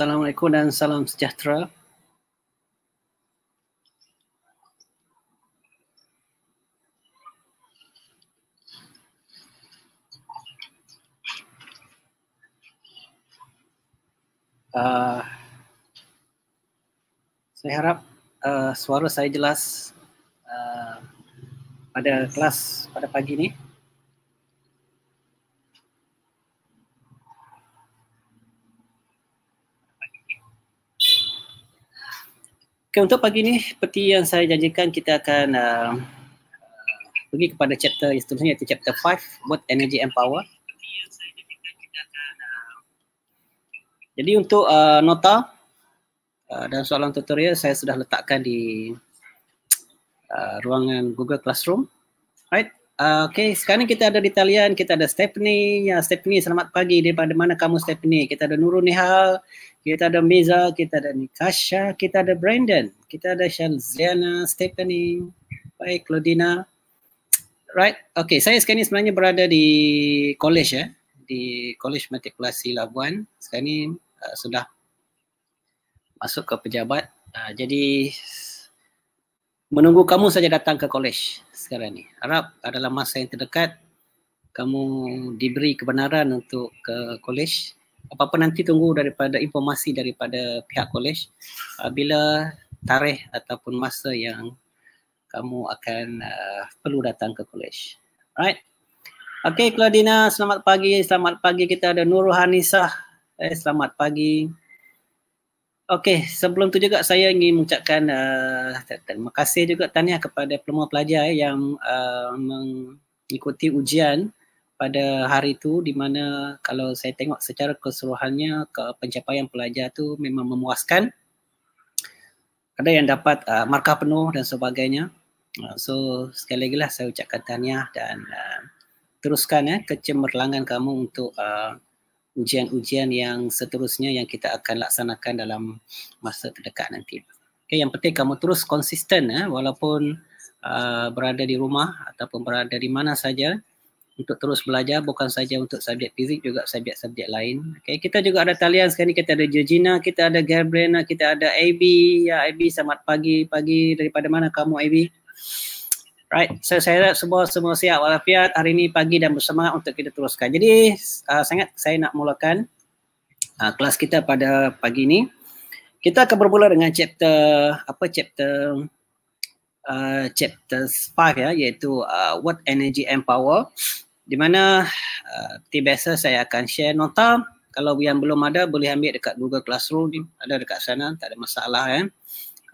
Assalamualaikum dan salam sejahtera. Uh, saya harap uh, suara saya jelas uh, pada kelas pada pagi ini. Okay, untuk pagi ni, seperti yang saya janjikan, kita akan uh, uh pergi kepada chapter yang seterusnya, iaitu chapter 5, What Energy and Power. Jadi untuk uh, nota uh, dan soalan tutorial, saya sudah letakkan di uh, ruangan Google Classroom. Right? Ah, okay, sekarang kita ada di talian, kita ada Stephanie. Ya, Stephanie, selamat pagi. Di mana kamu, Stephanie? Kita ada Nurul Nihal, kita ada Meza, kita ada Nikasha, kita ada Brandon, kita ada Shanziana, Stephanie. Baik, Claudina. Right, okay. Saya sekarang ini sebenarnya berada di college ya. Eh? Di College Matrikulasi Labuan. Sekarang ini uh, ah, sudah masuk ke pejabat. Uh, jadi menunggu kamu saja datang ke kolej sekarang ni. Harap dalam masa yang terdekat kamu diberi kebenaran untuk ke kolej. Apa-apa nanti tunggu daripada informasi daripada pihak kolej uh, ah, bila tarikh ataupun masa yang kamu akan uh, perlu datang ke kolej. Alright. Okay, Claudina, selamat pagi. Selamat pagi kita ada Nurul Hanisah. Eh, selamat pagi. Okey, sebelum tu juga saya ingin mengucapkan uh, terima kasih juga tanya kepada peluang pelajar yang uh, mengikuti ujian pada hari itu di mana kalau saya tengok secara keseluruhannya ke pencapaian pelajar tu memang memuaskan. Ada yang dapat uh, markah penuh dan sebagainya. Uh, so sekali lagi lah saya ucapkan tahniah dan uh, teruskan eh, kecemerlangan kamu untuk uh, ujian-ujian yang seterusnya yang kita akan laksanakan dalam masa terdekat nanti. Okay, yang penting kamu terus konsisten eh, walaupun uh, berada di rumah ataupun berada di mana saja untuk terus belajar bukan saja untuk subjek fizik juga subjek-subjek lain. Okay, kita juga ada talian sekarang ni kita ada Georgina, kita ada Gabriela, kita ada AB. Ya AB selamat pagi, pagi daripada mana kamu AB? Right. So saya harap semua semua sihat walafiat hari ini pagi dan bersemangat untuk kita teruskan. Jadi uh, sangat saya nak mulakan uh, kelas kita pada pagi ini. Kita akan bermula dengan chapter apa chapter uh, chapter 5 ya iaitu uh, what energy and power di mana seperti uh, biasa saya akan share nota kalau yang belum ada boleh ambil dekat Google Classroom ada dekat sana tak ada masalah kan?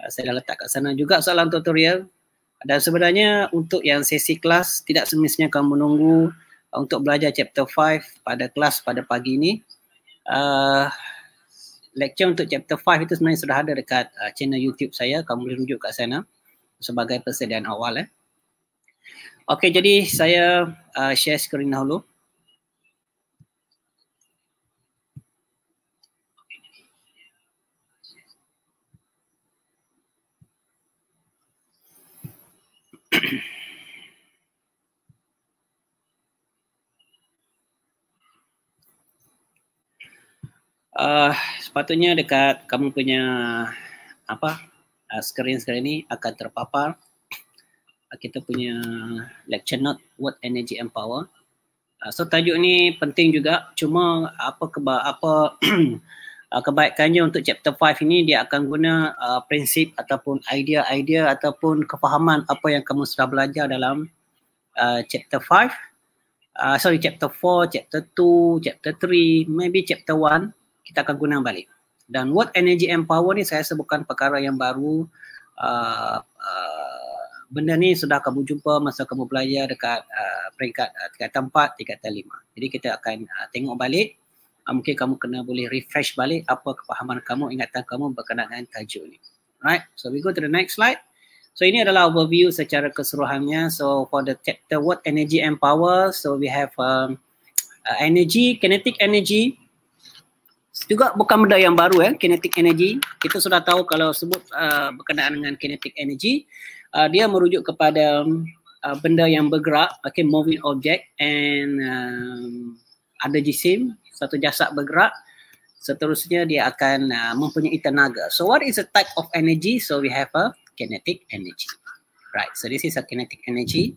Uh, saya dah letak kat sana juga soalan tutorial dan sebenarnya untuk yang sesi kelas tidak semestinya kamu menunggu uh, untuk belajar chapter 5 pada kelas pada pagi ini uh, lecture untuk chapter 5 itu sebenarnya sudah ada dekat uh, channel YouTube saya kamu boleh rujuk kat sana sebagai persediaan awal eh Okey jadi saya uh, share screen dahulu uh, sepatutnya dekat kamu punya apa uh, ah, screen screen ni akan terpapar uh, kita punya lecture note word energy and power uh, so tajuk ni penting juga cuma apa keba apa uh, kebaikannya untuk chapter 5 ini dia akan guna uh, prinsip ataupun idea-idea ataupun kefahaman apa yang kamu sudah belajar dalam uh, chapter 5 Uh, sorry, chapter 4, chapter 2, chapter 3, maybe chapter 1 kita akan guna balik. Dan what energy and power ni saya rasa bukan perkara yang baru. Uh, uh, benda ni sudah kamu jumpa masa kamu belajar dekat uh, peringkat uh, tingkatan 4, tingkatan 5. Jadi kita akan uh, tengok balik uh, mungkin kamu kena boleh refresh balik apa kepahaman kamu, ingatan kamu berkenaan dengan tajuk ni. Right, so we go to the next slide. So ini adalah overview secara keseluruhannya. So for the chapter What energy and power, so we have um, uh, energy, kinetic energy. Juga bukan benda yang baru ya, eh, kinetic energy. Kita sudah tahu kalau sebut uh, berkenaan dengan kinetic energy, uh, dia merujuk kepada um, uh, benda yang bergerak, okay, moving object and um, ada jisim satu jasad bergerak seterusnya dia akan uh, mempunyai tenaga so what is a type of energy so we have a kinetic energy right so this is a kinetic energy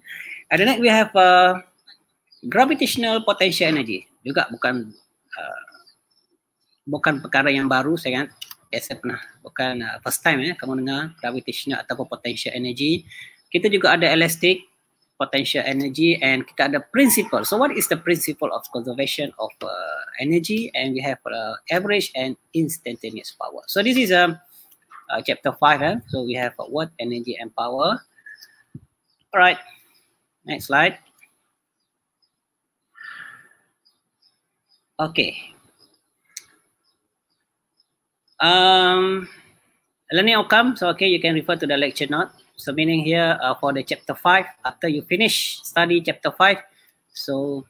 and then we have a gravitational potential energy juga bukan uh, bukan perkara yang baru saya kan saya pernah bukan uh, first time eh kamu dengar gravitational ataupun potential energy kita juga ada elastic potential energy and kita ada principle. So what is the principle of conservation of uh, energy? And we have uh, average and instantaneous power. So this is um, uh, chapter 5. Eh? So we have uh, what? Energy and power. All right, next slide. Okay. Um, learning outcome. So okay, you can refer to the lecture note. So meaning here uh, for the chapter 5 after you finish study chapter 5 so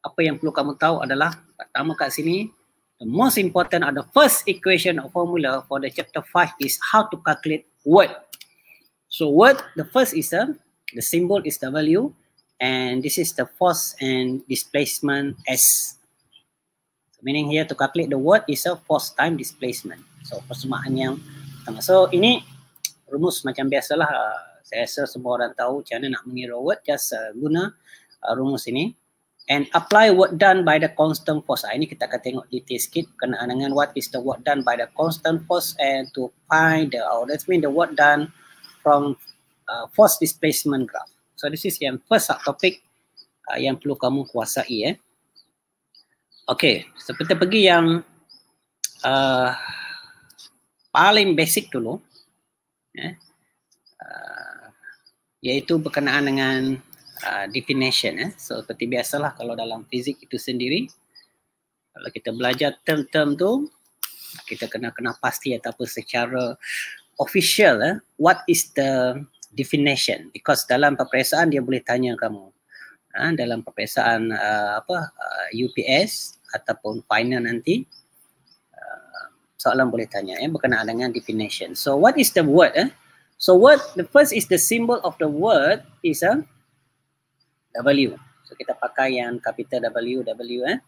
apa yang perlu kamu tahu adalah pertama kat sini the most important are the first equation or formula for the chapter 5 is how to calculate word. So word the first is a uh, the symbol is W and this is the force and displacement s. So meaning here to calculate the word is a force time displacement. So persembahan yang pertama. So ini rumus macam biasalah. Saya rasa semua orang tahu macam mana nak mengira word. Just uh, guna uh, rumus ini. And apply work done by the constant force. Ah Ini kita akan tengok detail sikit. Kena dengan what is the work done by the constant force and to find the, or oh, that mean the work done from uh, force displacement graph. So this is yang first subtopic uh, yang perlu kamu kuasai. Eh. Okay, so kita pergi yang uh, paling basic dulu eh, uh, iaitu berkenaan dengan uh, ah, definition. Eh. Ya. So, seperti biasalah kalau dalam fizik itu sendiri, kalau kita belajar term-term tu, kita kena kena pasti ataupun secara official eh, what is the definition because dalam peperiksaan dia boleh tanya kamu ha, dalam peperiksaan uh, apa uh, UPS ataupun final nanti soalan boleh tanya ya eh, berkenaan dengan definition. So what is the word? Eh? So what the first is the symbol of the word is a W. So kita pakai yang capital W W eh.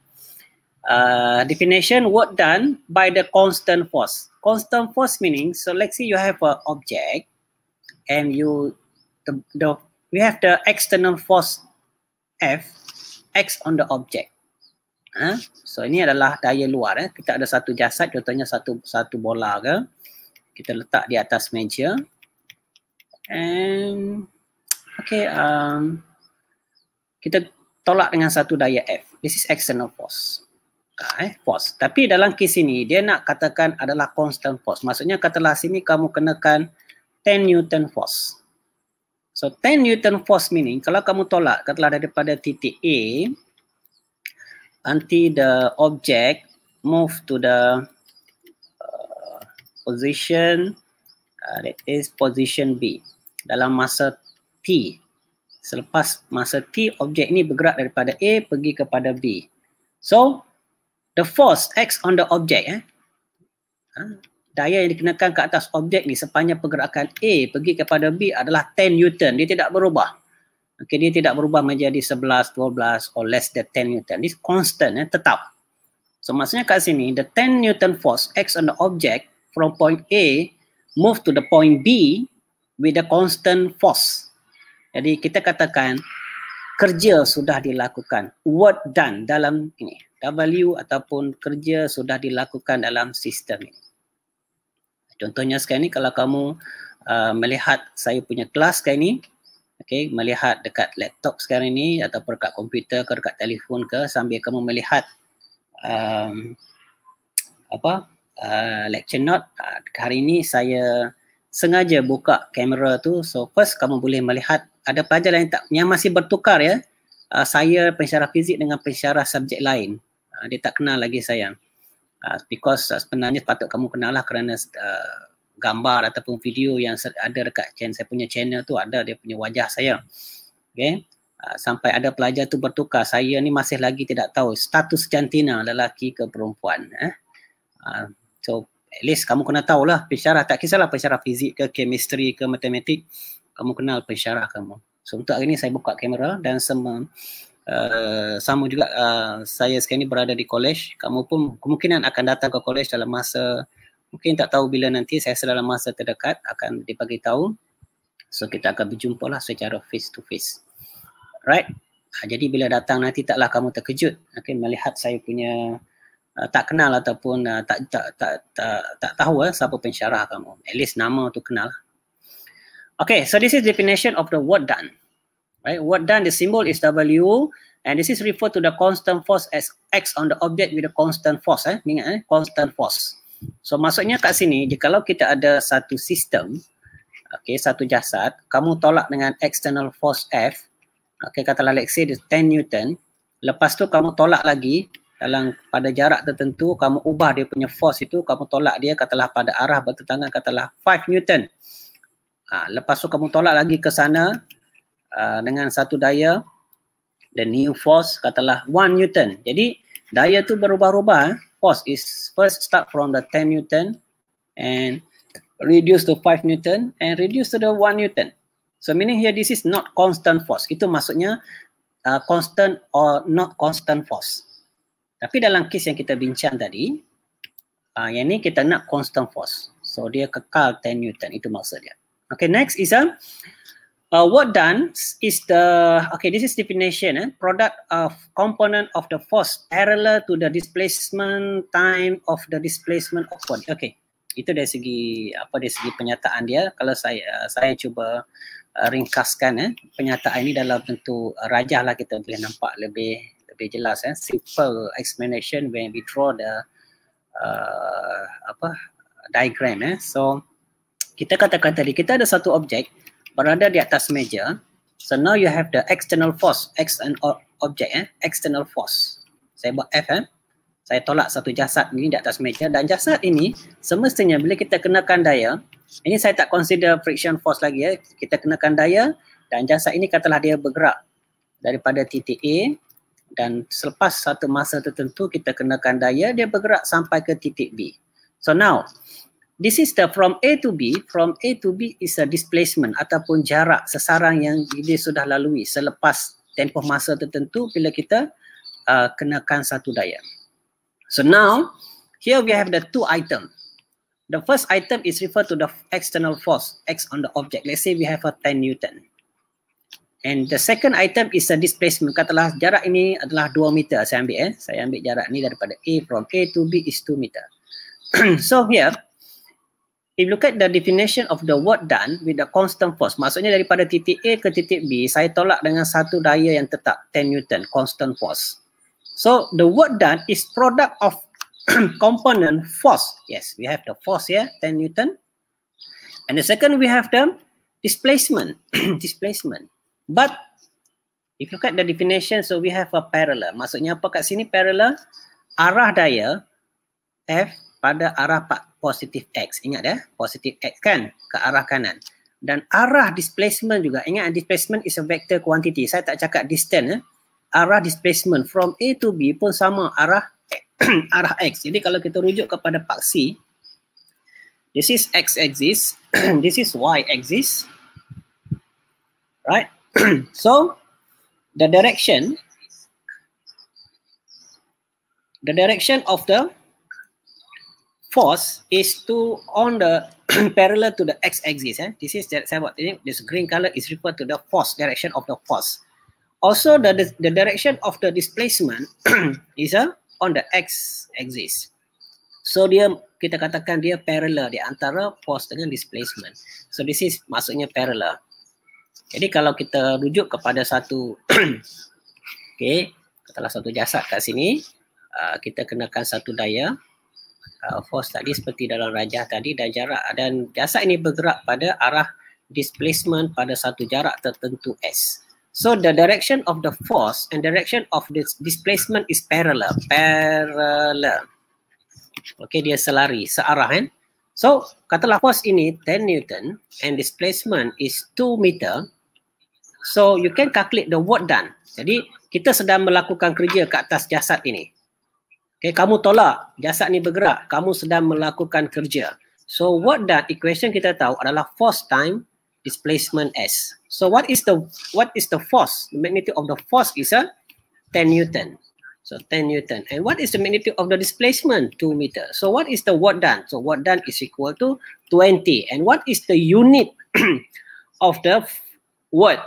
Uh, definition work done by the constant force. Constant force meaning so let's say you have a object and you the, the we have the external force F X on the object ha? so ini adalah daya luar eh. kita ada satu jasad contohnya satu satu bola ke kita letak di atas meja and okay um, kita tolak dengan satu daya F this is external force ha, eh, force. Tapi dalam kes ini, dia nak katakan adalah constant force. Maksudnya katalah sini kamu kenakan 10 Newton force. So 10 Newton force meaning, kalau kamu tolak katalah daripada titik A, until the object move to the uh, position uh, that is position B dalam masa T. Selepas masa T, objek ini bergerak daripada A pergi kepada B. So, the force X on the object. Eh? Huh? Ha, daya yang dikenakan ke atas objek ni sepanjang pergerakan A pergi kepada B adalah 10 Newton. Dia tidak berubah. Okay, dia tidak berubah menjadi 11, 12 or less than 10 Newton. This constant, eh, tetap. So, maksudnya kat sini, the 10 Newton force acts on the object from point A move to the point B with the constant force. Jadi, kita katakan kerja sudah dilakukan. Work done dalam ini. W ataupun kerja sudah dilakukan dalam sistem ini. Contohnya sekarang ini, kalau kamu uh, melihat saya punya kelas sekarang ini, okay, melihat dekat laptop sekarang ini ataupun dekat komputer ke dekat telefon ke sambil kamu melihat um, apa uh, lecture note uh, hari ini saya sengaja buka kamera tu so first kamu boleh melihat ada pelajar lain tak yang masih bertukar ya uh, saya pensyarah fizik dengan pensyarah subjek lain uh, dia tak kenal lagi saya uh, because uh, sebenarnya patut kamu kenal lah kerana uh, gambar ataupun video yang ada dekat channel saya punya channel tu ada dia punya wajah saya. Okay. Uh, sampai ada pelajar tu bertukar saya ni masih lagi tidak tahu status jantina lelaki ke perempuan eh. Uh, so at least kamu kena tahulah pensyarah tak kisahlah pensyarah fizik ke chemistry ke matematik kamu kenal pensyarah kamu. So untuk hari ni saya buka kamera dan sama Uh, sama juga uh, saya sekarang ni berada di college kamu pun kemungkinan akan datang ke college dalam masa mungkin tak tahu bila nanti saya dalam masa terdekat akan dibagi tahu so kita akan berjumpa lah secara face to face right ha, ah, jadi bila datang nanti taklah kamu terkejut okay, melihat saya punya uh, tak kenal ataupun uh, tak, tak, tak tak tak tahu eh, siapa pensyarah kamu at least nama tu kenal lah. Okay, so this is definition of the word done. Right, word done, the symbol is W and this is referred to the constant force as X on the object with a constant force. Eh? Ingat, eh? constant force. So maksudnya kat sini kalau kita ada satu sistem okay, satu jasad kamu tolak dengan external force F okay, katalah let's say 10 Newton lepas tu kamu tolak lagi dalam pada jarak tertentu kamu ubah dia punya force itu kamu tolak dia katalah pada arah bertentangan katalah 5 Newton ha, lepas tu kamu tolak lagi ke sana uh, dengan satu daya the new force katalah 1 Newton jadi daya tu berubah-ubah eh force is first start from the 10 newton and reduce to 5 newton and reduce to the 1 newton. So meaning here this is not constant force. Itu maksudnya uh, constant or not constant force. Tapi dalam kes yang kita bincang tadi, uh, yang ni kita nak constant force. So dia kekal 10 newton. Itu maksudnya. Okay, next is a... Uh, Uh, work done is the okay. This is definition. Eh? Product of component of the force parallel to the displacement time of the displacement of body. Okay, itu dari segi apa dari segi penyataan dia. Kalau saya uh, saya cuba uh, ringkaskan eh? penyataan ini dalam bentuk uh, rajah lah kita boleh nampak lebih lebih jelas. Eh? Simple explanation when we draw the uh, apa diagram. Eh? So kita katakan tadi kita ada satu objek berada di atas meja. So now you have the external force, X and object, eh? external force. Saya buat F, eh? saya tolak satu jasad ini di atas meja dan jasad ini semestinya bila kita kenakan daya, ini saya tak consider friction force lagi, eh? kita kenakan daya dan jasad ini katalah dia bergerak daripada titik A dan selepas satu masa tertentu kita kenakan daya, dia bergerak sampai ke titik B. So now, This is the from A to B. From A to B is a displacement ataupun jarak sasaran yang dia sudah lalui selepas tempoh masa tertentu bila kita uh, kenakan satu daya. So now, here we have the two item. The first item is referred to the external force, X on the object. Let's say we have a 10 Newton. And the second item is a displacement. Katalah jarak ini adalah 2 meter. Saya ambil eh. Saya ambil jarak ni daripada A from A to B is 2 meter. so here, If you look at the definition of the work done with the constant force, maksudnya daripada titik A ke titik B, saya tolak dengan satu daya yang tetap, 10 Newton, constant force. So, the work done is product of component force. Yes, we have the force here, 10 Newton. And the second, we have the displacement. displacement. But, if you look at the definition, so we have a parallel. Maksudnya apa kat sini parallel? Arah daya F pada arah part positif X. Ingat ya, positif X kan ke arah kanan. Dan arah displacement juga. Ingat displacement is a vector quantity. Saya tak cakap distance. ya. Arah displacement from A to B pun sama arah arah X. Jadi kalau kita rujuk kepada paksi, this is X axis, this is Y axis. Right? so, the direction the direction of the force is to on the parallel to the x axis. Eh? This is that what eh? this green color is referred to the force direction of the force. Also, the, the, direction of the displacement is uh, on the x axis. So dia kita katakan dia parallel di antara force dengan displacement. So this is maksudnya parallel. Jadi kalau kita rujuk kepada satu okay, katalah satu jasad kat sini, uh, kita kenakan satu daya uh, force tadi seperti dalam rajah tadi dan jarak dan jasad ini bergerak pada arah displacement pada satu jarak tertentu S. So the direction of the force and direction of the displacement is parallel. Parallel. Okay, dia selari, searah kan? So, katalah force ini 10 Newton and displacement is 2 meter. So, you can calculate the work done. Jadi, kita sedang melakukan kerja ke atas jasad ini. Okay, kamu tolak, jasad ni bergerak, kamu sedang melakukan kerja. So what that equation kita tahu adalah force time displacement S. So what is the what is the force? The magnitude of the force is a 10 Newton. So 10 Newton. And what is the magnitude of the displacement? 2 meter. So what is the work done? So work done is equal to 20. And what is the unit of the work?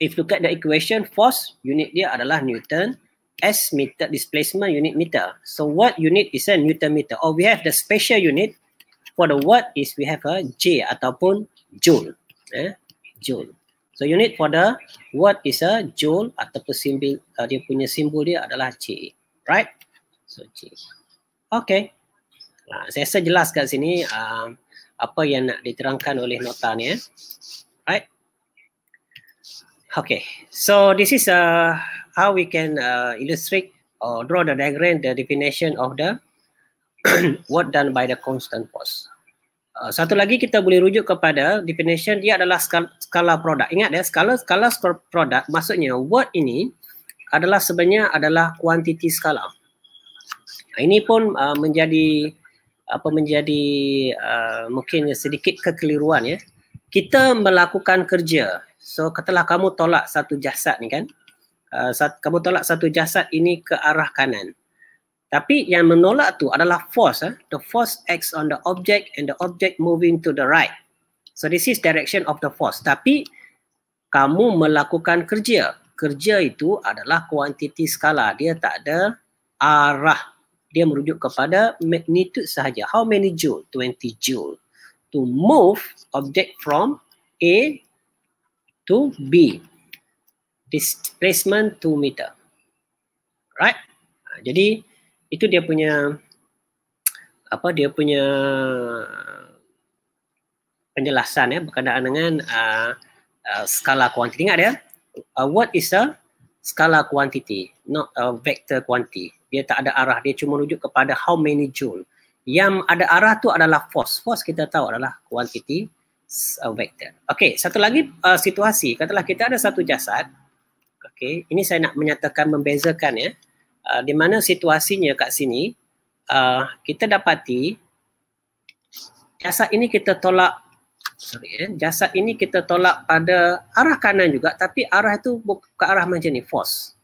If look at the equation, force unit dia adalah Newton S meter displacement unit meter. So what unit is a Newton meter. Or we have the special unit for the what is we have a J ataupun Joule. Eh? Joule. So unit for the what is a Joule ataupun simbol uh, dia punya simbol dia adalah J. Right? So J. Okay. Nah, saya rasa jelas kat sini uh, apa yang nak diterangkan oleh nota ni. Eh? Right? Okay. So this is a uh, how we can uh, illustrate or draw the diagram the definition of the work done by the constant force. Uh, satu lagi kita boleh rujuk kepada definition dia adalah skala, skala produk. Ingat ya, skala skala produk maksudnya what ini adalah sebenarnya adalah kuantiti skala. Nah, ini pun uh, menjadi apa menjadi uh, mungkin sedikit kekeliruan ya. Kita melakukan kerja. So katalah kamu tolak satu jasad ni kan uh, kamu tolak satu jasad ini ke arah kanan. Tapi yang menolak tu adalah force. Eh? The force acts on the object and the object moving to the right. So this is direction of the force. Tapi kamu melakukan kerja. Kerja itu adalah kuantiti skala. Dia tak ada arah. Dia merujuk kepada magnitude sahaja. How many joule? 20 joule. To move object from A to B displacement 2 meter. Right? Ha, jadi itu dia punya apa dia punya penjelasan ya berkaitan dengan uh, uh, skala kuantiti. Ingat ya, uh, what is a skala kuantiti, not a vector quantity. Dia tak ada arah, dia cuma rujuk kepada how many joule. Yang ada arah tu adalah force. Force kita tahu adalah kuantiti uh, vector. Okey, satu lagi uh, situasi. Katalah kita ada satu jasad, Okay. Ini saya nak menyatakan membezakan ya. Uh, di mana situasinya kat sini, uh, kita dapati jasad ini kita tolak sorry ya, jasad ini kita tolak pada arah kanan juga tapi arah itu ke arah macam ni, force.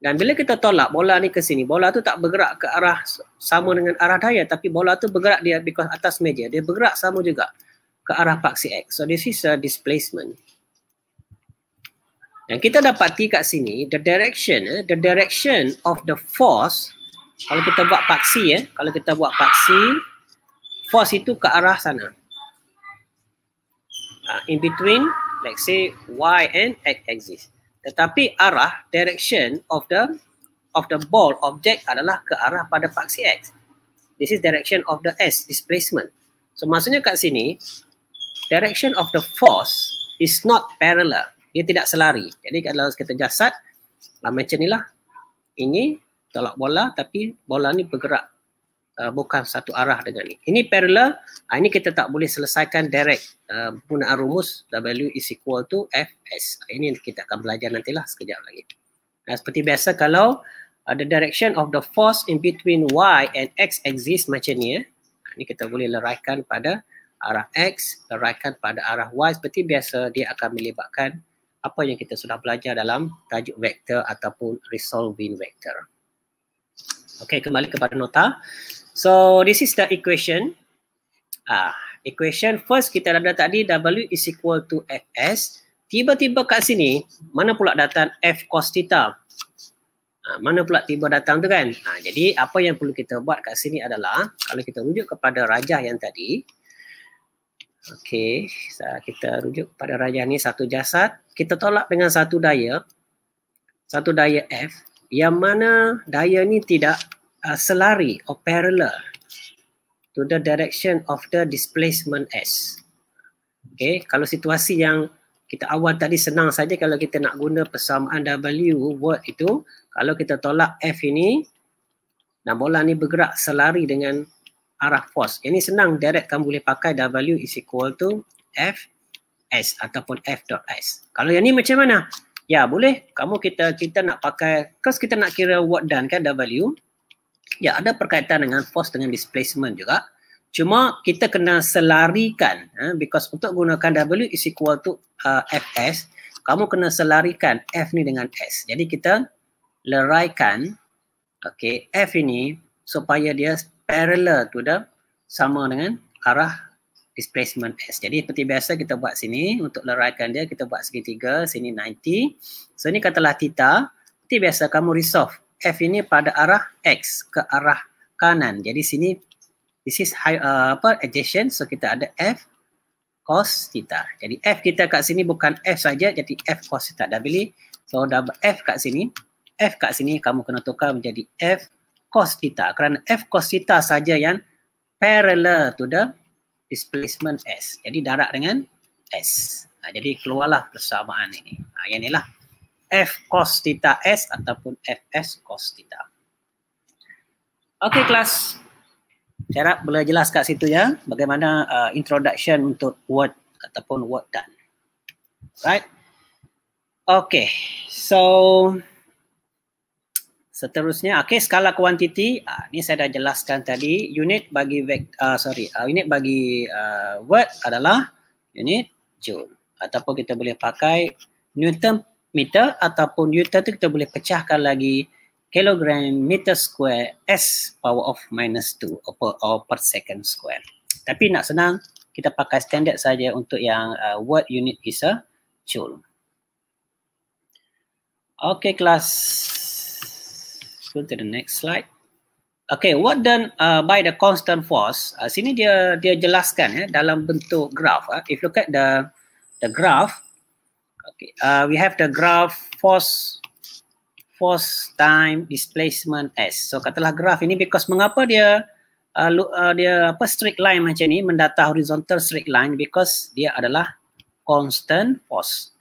Dan bila kita tolak bola ni ke sini, bola tu tak bergerak ke arah sama dengan arah daya tapi bola tu bergerak dia because atas meja, dia bergerak sama juga ke arah paksi X. So this is a displacement. Yang kita dapati kat sini the direction eh, the direction of the force kalau kita buat paksi ya, eh, kalau kita buat paksi force itu ke arah sana. Uh, in between let's say y and x axis. Tetapi arah direction of the of the ball object adalah ke arah pada paksi x. This is direction of the s displacement. So maksudnya kat sini direction of the force is not parallel dia tidak selari. Jadi kalau kita jasad, lah macam inilah. Ini tolak bola tapi bola ni bergerak uh, bukan satu arah dengan ni. Ini parallel, uh, ini kita tak boleh selesaikan direct ah, penggunaan uh, rumus W is equal to F Fs. Ini kita akan belajar nantilah sekejap lagi. Nah, seperti biasa kalau uh, the direction of the force in between Y and X exists macam ni. Eh. Ini kita boleh leraikan pada arah X, leraikan pada arah Y. Seperti biasa dia akan melibatkan apa yang kita sudah belajar dalam tajuk vektor ataupun resolving vektor. Okay, kembali kepada nota. So, this is the equation. Ah, equation first kita ada tadi W is equal to Fs. Tiba-tiba kat sini, mana pula datang F cos theta? Ha, mana pula tiba datang tu kan? Ha, jadi apa yang perlu kita buat kat sini adalah kalau kita rujuk kepada rajah yang tadi, Okey, kita rujuk pada raja ni satu jasad. Kita tolak dengan satu daya. Satu daya F yang mana daya ni tidak uh, selari or parallel to the direction of the displacement S. Okey, kalau situasi yang kita awal tadi senang saja kalau kita nak guna persamaan W word itu, kalau kita tolak F ini dan bola ni bergerak selari dengan arah force. Ini senang direct kamu boleh pakai W is equal to F S ataupun F dot S. Kalau yang ni macam mana? Ya boleh. Kamu kita kita nak pakai, cause kita nak kira what done kan W. Ya ada perkaitan dengan force dengan displacement juga. Cuma kita kena selarikan eh, because untuk gunakan W is equal to uh, F S. Kamu kena selarikan F ni dengan S. Jadi kita leraikan okay, F ini supaya dia parallel to the sama dengan arah displacement S. Jadi seperti biasa kita buat sini untuk leraikan dia kita buat segitiga sini 90. So ini katalah theta. Seperti biasa kamu resolve F ini pada arah X ke arah kanan. Jadi sini this is high, uh, apa adjacent so kita ada F cos theta. Jadi F kita kat sini bukan F saja jadi F cos theta. Dah beli? So dah F kat sini. F kat sini kamu kena tukar menjadi F cos theta kerana f cos theta saja yang parallel to the displacement s. Jadi darat dengan s. Ha, jadi keluarlah persamaan ini. Ha, yang inilah f cos theta s ataupun fs cos theta. Okey kelas. Saya harap boleh jelas kat situ ya bagaimana uh, introduction untuk word ataupun word done. Right? okey so seterusnya okey skala kuantiti uh, ni saya dah jelaskan tadi unit bagi vek, uh, sorry uh, unit bagi uh, word adalah unit joule ataupun kita boleh pakai newton meter ataupun newton tu kita boleh pecahkan lagi kilogram meter square s power of minus 2 or per, or oh, per second square tapi nak senang kita pakai standard saja untuk yang uh, word unit is a joule okey kelas go to the next slide. Okay, what done uh, by the constant force? Uh, sini dia dia jelaskan ya dalam bentuk graf. Uh. If look at the the graph, okay, uh, we have the graph force force time displacement s. So katalah graf ini because mengapa dia uh, lu, uh, dia apa straight line macam ni mendata horizontal straight line because dia adalah constant force.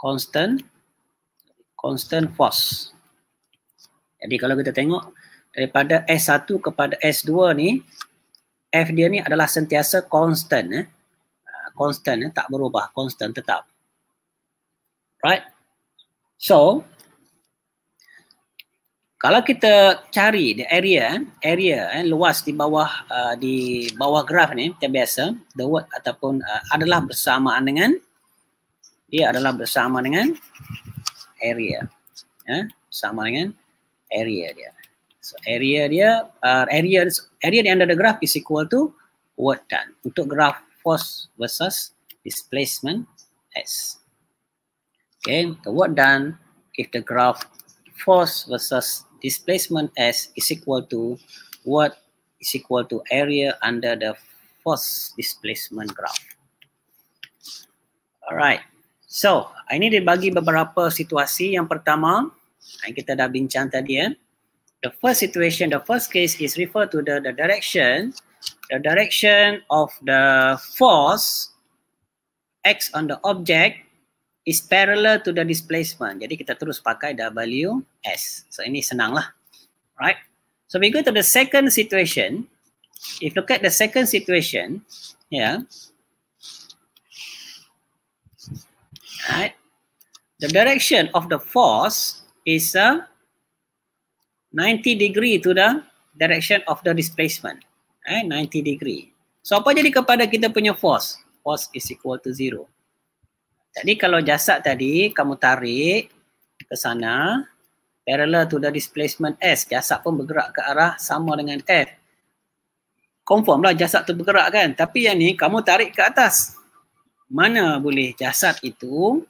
Constant constant force. Jadi kalau kita tengok daripada S1 kepada S2 ni F dia ni adalah sentiasa constant eh. Ah, constant eh. tak berubah, constant tetap. Right? So kalau kita cari the area, eh, area eh, luas di bawah uh, di bawah graf ni kita biasa, the word ataupun uh, adalah bersamaan dengan dia adalah bersamaan dengan area. Ya, eh, sama dengan area dia. So area dia, uh, area area di under the graph is equal to work done. Untuk graph force versus displacement S. Okay, the work done if the graph force versus displacement S is equal to what is equal to area under the force displacement graph. Alright, so ini dibagi beberapa situasi. Yang pertama, yang ha, kita dah bincang tadi ya. The first situation, the first case is refer to the the direction, the direction of the force x on the object is parallel to the displacement. Jadi kita terus pakai w s. So ini senanglah. Right? So we go to the second situation. If look at the second situation, yeah. Right? The direction of the force is a 90 degree to the direction of the displacement. Eh, 90 degree. So apa jadi kepada kita punya force? Force is equal to zero. Jadi kalau jasad tadi kamu tarik ke sana, parallel to the displacement S, jasad pun bergerak ke arah sama dengan F. Confirm lah jasad tu bergerak kan. Tapi yang ni kamu tarik ke atas. Mana boleh jasad itu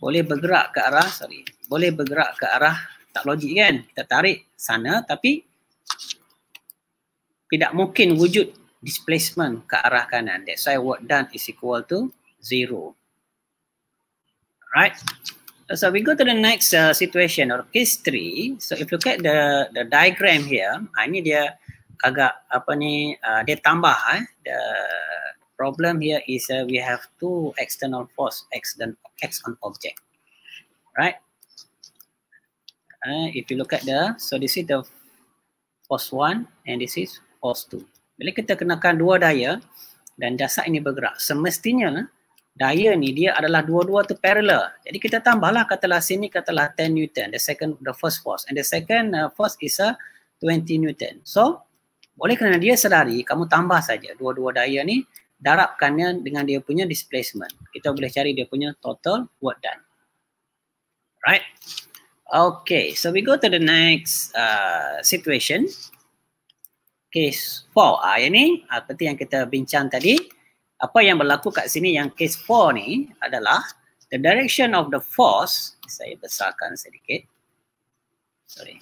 boleh bergerak ke arah, sorry, boleh bergerak ke arah tak logik kan kita tarik sana tapi tidak mungkin wujud displacement ke arah kanan that's why work done is equal to zero right so we go to the next uh, situation or case three so if you look at the the diagram here ah, ini dia agak apa ni uh, dia tambah eh. the problem here is uh, we have two external force x dan x on object right Eh, if you look at the, so this is the force one and this is force two. Bila kita kenakan dua daya dan jasad ini bergerak, semestinya daya ni dia adalah dua-dua tu parallel. Jadi kita tambahlah katalah sini katalah 10 Newton, the second, the first force. And the second uh, force is a uh, 20 Newton. So, boleh kerana dia sedari, kamu tambah saja dua-dua daya ni, darabkannya dengan dia punya displacement. Kita boleh cari dia punya total work done. Right? Okay, so we go to the next uh, situation. Case 4. Uh, yang ni, uh, seperti yang kita bincang tadi, apa yang berlaku kat sini yang case 4 ni adalah the direction of the force, saya besarkan sedikit. Sorry.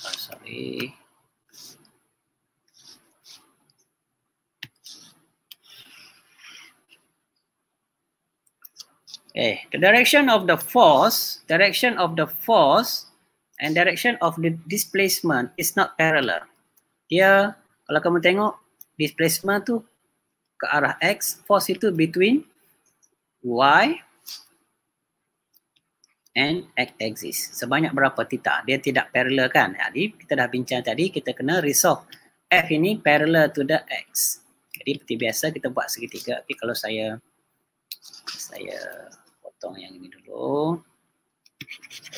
Oh, sorry. Okay, eh, the direction of the force, direction of the force and direction of the displacement is not parallel. Dia, kalau kamu tengok, displacement tu ke arah X, force itu between Y and X axis. Sebanyak berapa tita Dia tidak parallel kan? Jadi, kita dah bincang tadi, kita kena resolve F ini parallel to the X. Jadi, seperti biasa, kita buat segitiga. Tapi kalau saya, saya potong yang ini dulu.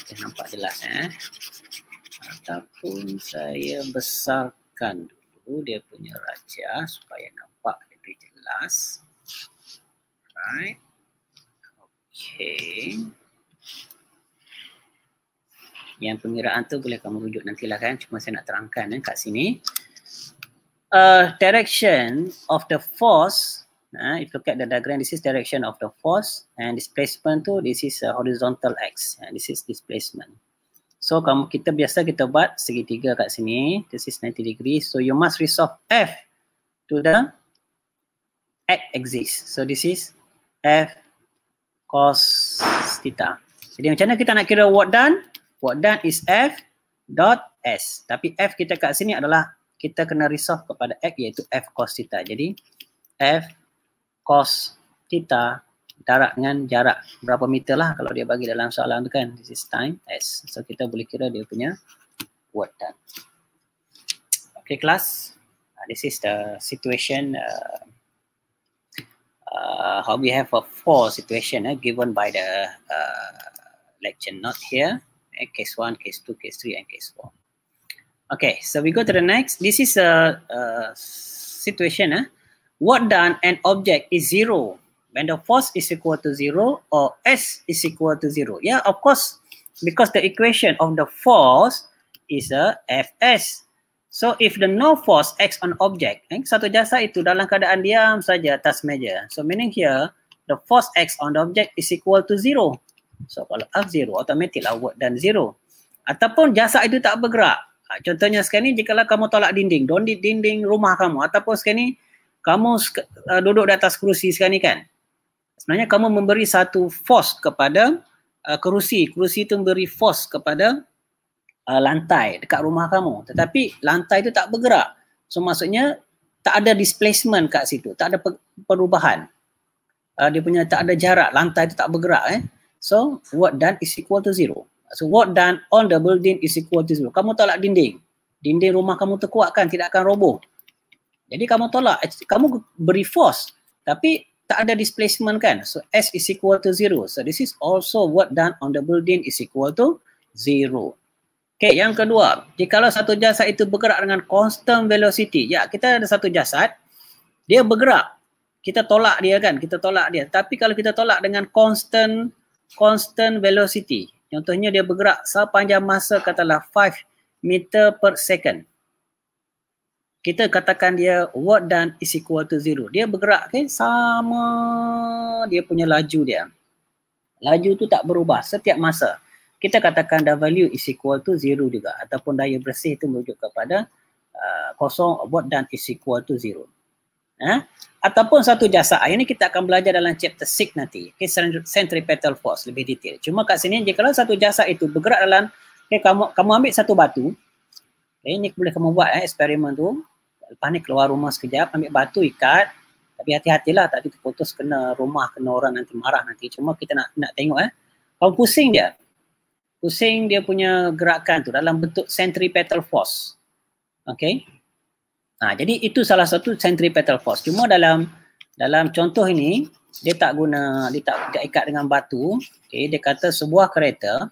Okay, nampak jelas eh. Ataupun saya besarkan dulu dia punya raja supaya nampak lebih jelas. Right. Okay. Yang pengiraan tu boleh kamu rujuk nantilah kan. Cuma saya nak terangkan eh, kat sini. Uh, direction of the force uh, if you look at the diagram, this is direction of the force and displacement tu, this is a uh, horizontal x and this is displacement. So kamu kita biasa kita buat segitiga kat sini, this is 90 degree. So you must resolve F to the x axis. So this is F cos theta. Jadi macam mana kita nak kira what done? What done is F dot S. Tapi F kita kat sini adalah kita kena resolve kepada X iaitu F cos theta. Jadi F cos theta darab dengan jarak berapa meter lah kalau dia bagi dalam soalan tu kan this is time s so kita boleh kira dia punya work done okay class uh, this is the situation uh, uh, how we have a four situation uh, given by the uh, lecture not here uh, case one case two case three and case four okay so we go to the next this is a, a situation uh, what done an object is zero when the force is equal to zero or s is equal to zero yeah of course because the equation of the force is a fs so if the no force acts on object eh, satu jasa itu dalam keadaan diam saja atas meja so meaning here the force acts on the object is equal to zero so kalau f zero automatic lah work done zero ataupun jasa itu tak bergerak ha, contohnya sekarang ni jikalau kamu tolak dinding don't dinding rumah kamu ataupun sekarang ni kamu uh, duduk di atas kerusi sekarang ni kan sebenarnya kamu memberi satu force kepada uh, kerusi kerusi itu memberi force kepada uh, lantai dekat rumah kamu tetapi lantai itu tak bergerak so maksudnya tak ada displacement kat situ tak ada perubahan uh, dia punya tak ada jarak lantai itu tak bergerak eh so what done is equal to zero so what done on the building is equal to zero kamu tolak dinding dinding rumah kamu terkuat kan tidak akan roboh jadi kamu tolak, kamu beri force tapi tak ada displacement kan. So S is equal to zero. So this is also work done on the building is equal to zero. Okay, yang kedua, jikalau satu jasad itu bergerak dengan constant velocity. Ya, kita ada satu jasad, dia bergerak. Kita tolak dia kan, kita tolak dia. Tapi kalau kita tolak dengan constant constant velocity, contohnya dia bergerak sepanjang masa katalah 5 meter per second kita katakan dia what dan is equal to zero. Dia bergerak okay, sama dia punya laju dia. Laju tu tak berubah setiap masa. Kita katakan the value is equal to zero juga ataupun daya bersih itu merujuk kepada uh, kosong what dan is equal to zero. Eh? Ataupun satu jasa air ini kita akan belajar dalam chapter 6 nanti. Okay, centripetal force lebih detail. Cuma kat sini jika kalau satu jasa itu bergerak dalam okay, kamu kamu ambil satu batu Eh, ini boleh kamu buat eh, eksperimen tu lepas ni keluar rumah sekejap ambil batu ikat tapi hati-hatilah tak terputus kena rumah kena orang nanti marah nanti cuma kita nak nak tengok eh kau pusing dia pusing dia punya gerakan tu dalam bentuk centripetal force okay? Nah ha, jadi itu salah satu centripetal force. Cuma dalam dalam contoh ini dia tak guna dia tak ikat dengan batu. okay? dia kata sebuah kereta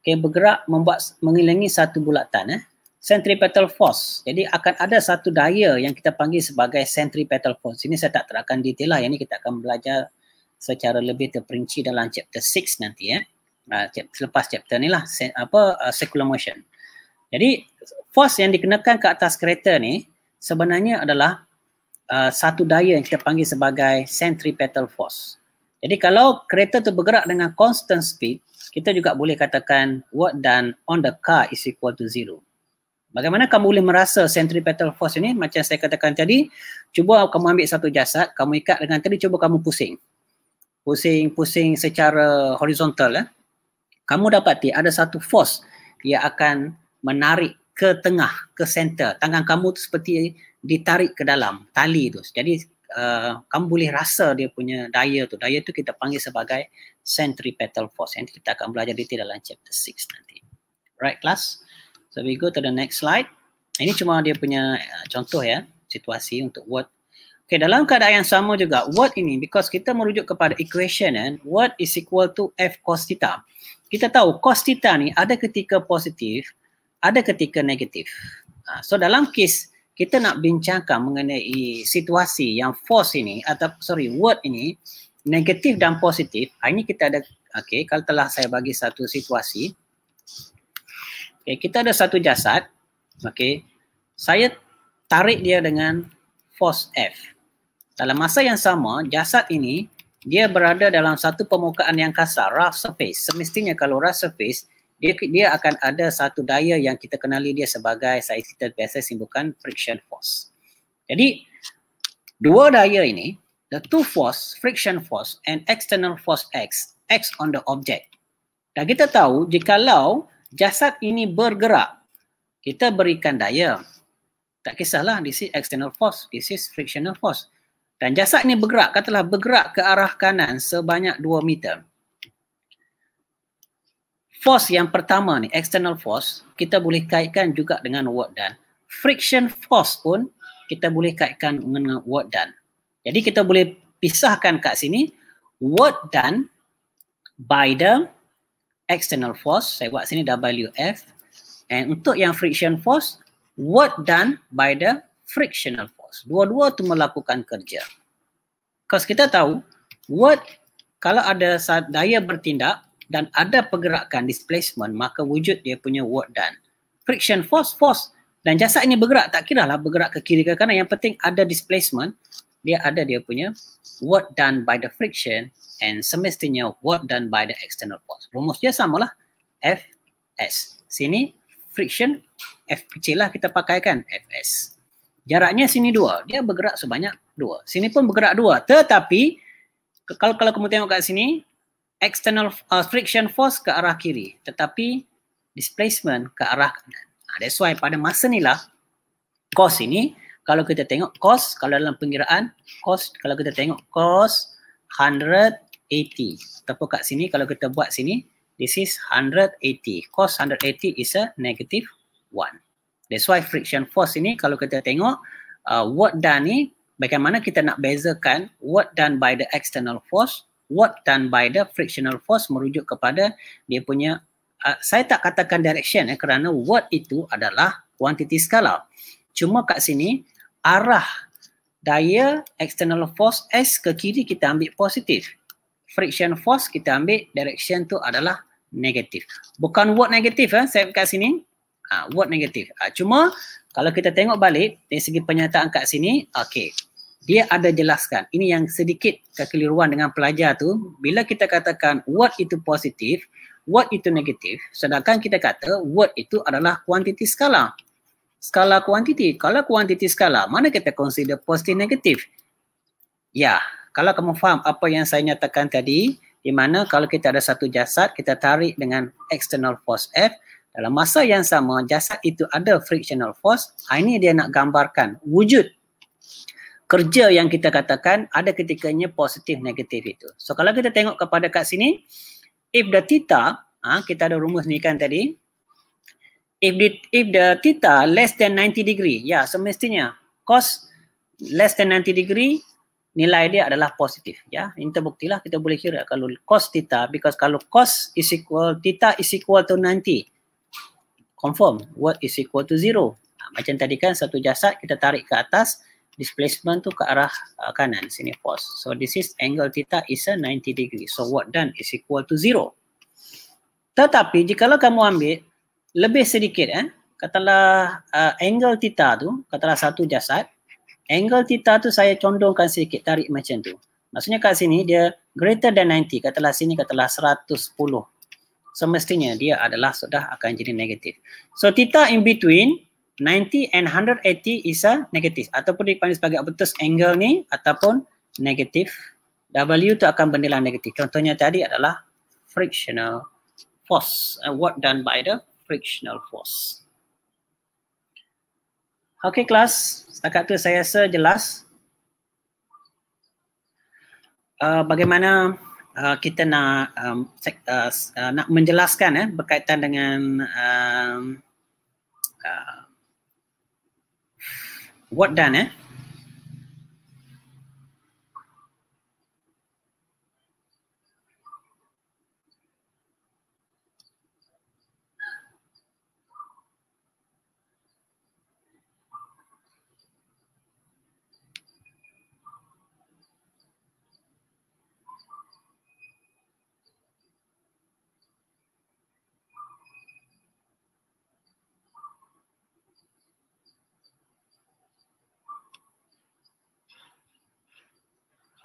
okay, bergerak membuat mengelilingi satu bulatan eh centripetal force. Jadi akan ada satu daya yang kita panggil sebagai centripetal force. Ini saya tak terangkan detail lah. Yang ini kita akan belajar secara lebih terperinci dalam chapter 6 nanti ya. Eh. Uh, selepas chapter ni lah, apa, uh, circular motion. Jadi force yang dikenakan ke atas kereta ni sebenarnya adalah uh, satu daya yang kita panggil sebagai centripetal force. Jadi kalau kereta tu bergerak dengan constant speed, kita juga boleh katakan work done on the car is equal to zero. Bagaimana kamu boleh merasa centripetal force ini macam saya katakan tadi, cuba kamu ambil satu jasad, kamu ikat dengan tadi, cuba kamu pusing. Pusing-pusing secara horizontal. Eh. Kamu dapati ada satu force yang akan menarik ke tengah, ke center. Tangan kamu tu seperti ditarik ke dalam, tali tu. Jadi uh, kamu boleh rasa dia punya daya tu. Daya tu kita panggil sebagai centripetal force. Nanti kita akan belajar detail dalam chapter 6 nanti. Right class? So we go to the next slide. Ini cuma dia punya uh, contoh ya, situasi untuk word. Okay, dalam keadaan yang sama juga, word ini because kita merujuk kepada equation kan, eh, word is equal to F cos theta. Kita tahu cos theta ni ada ketika positif, ada ketika negatif. Ha, so dalam kes kita nak bincangkan mengenai situasi yang force ini atau sorry word ini negatif dan positif. Ha, ini kita ada okay kalau telah saya bagi satu situasi Okay, kita ada satu jasad. Okay, saya tarik dia dengan force F. Dalam masa yang sama, jasad ini dia berada dalam satu permukaan yang kasar, rough surface. Semestinya kalau rough surface, dia, dia akan ada satu daya yang kita kenali dia sebagai saiz kita biasa simpulkan friction force. Jadi, dua daya ini, the two force, friction force and external force X, X on the object. Dan kita tahu, jikalau jasad ini bergerak, kita berikan daya. Tak kisahlah, this is external force, this is frictional force. Dan jasad ini bergerak, katalah bergerak ke arah kanan sebanyak 2 meter. Force yang pertama ni, external force, kita boleh kaitkan juga dengan work done. Friction force pun kita boleh kaitkan dengan work done. Jadi kita boleh pisahkan kat sini, work done by the external force saya buat sini wf and untuk yang friction force work done by the frictional force dua-dua tu melakukan kerja cause kita tahu work kalau ada daya bertindak dan ada pergerakan displacement maka wujud dia punya work done friction force force dan jasad ini bergerak tak kira lah bergerak ke kiri ke kanan yang penting ada displacement dia ada dia punya work done by the friction and semestinya work done by the external force. Rumus dia samalah Fs. Sini friction F kecil lah kita pakai kan Fs. Jaraknya sini dua, dia bergerak sebanyak dua. Sini pun bergerak dua, tetapi kalau kalau kamu tengok kat sini external uh, friction force ke arah kiri, tetapi displacement ke arah kanan. Nah, ha, that's why pada masa ni lah, cos ini kalau kita tengok cost kalau dalam pengiraan cost kalau kita tengok cost 180 Tapi kat sini kalau kita buat sini this is 180 cost 180 is a negative 1 that's why friction force ini kalau kita tengok uh, what done ni bagaimana kita nak bezakan what done by the external force what done by the frictional force merujuk kepada dia punya uh, saya tak katakan direction eh, kerana what itu adalah quantity skala cuma kat sini arah daya external force S ke kiri kita ambil positif. Friction force kita ambil direction tu adalah negatif. Bukan word negatif eh, saya kat sini. Ha, word negatif. Ha, cuma kalau kita tengok balik dari segi penyataan kat sini, okey. Dia ada jelaskan. Ini yang sedikit kekeliruan dengan pelajar tu. Bila kita katakan word itu positif, word itu negatif, sedangkan kita kata word itu adalah kuantiti skala skala kuantiti. Kalau kuantiti skala, mana kita consider positif negatif? Ya, kalau kamu faham apa yang saya nyatakan tadi, di mana kalau kita ada satu jasad, kita tarik dengan external force F, dalam masa yang sama, jasad itu ada frictional force. Ah, ini dia nak gambarkan wujud kerja yang kita katakan ada ketikanya positif negatif itu. So kalau kita tengok kepada kat sini, if the theta, ha, kita ada rumus ni kan tadi, if the if the theta less than 90 degree ya yeah, semestinya cos less than 90 degree nilai dia adalah positif ya yeah. ini terbuktilah kita boleh kira kalau cos theta because kalau cos is equal theta is equal to 90 confirm what is equal to zero nah, ha, macam tadi kan satu jasad kita tarik ke atas displacement tu ke arah uh, kanan sini force so this is angle theta is a 90 degree so what done is equal to zero tetapi jikalau kamu ambil lebih sedikit eh katalah uh, angle theta tu katalah satu jasad angle theta tu saya condongkan sedikit tarik macam tu maksudnya kat sini dia greater than 90 katalah sini katalah 110 semestinya so, dia adalah sudah akan jadi negatif so theta in between 90 and 180 is a negative ataupun dipanggil sebagai obtuse angle ni ataupun negatif W tu akan bernilai negatif. Contohnya tadi adalah frictional force uh, what done by the frictional force. Okay kelas, setakat tu saya rasa jelas uh, bagaimana uh, kita nak um, sek, uh, uh nak menjelaskan eh berkaitan dengan um, uh, what done eh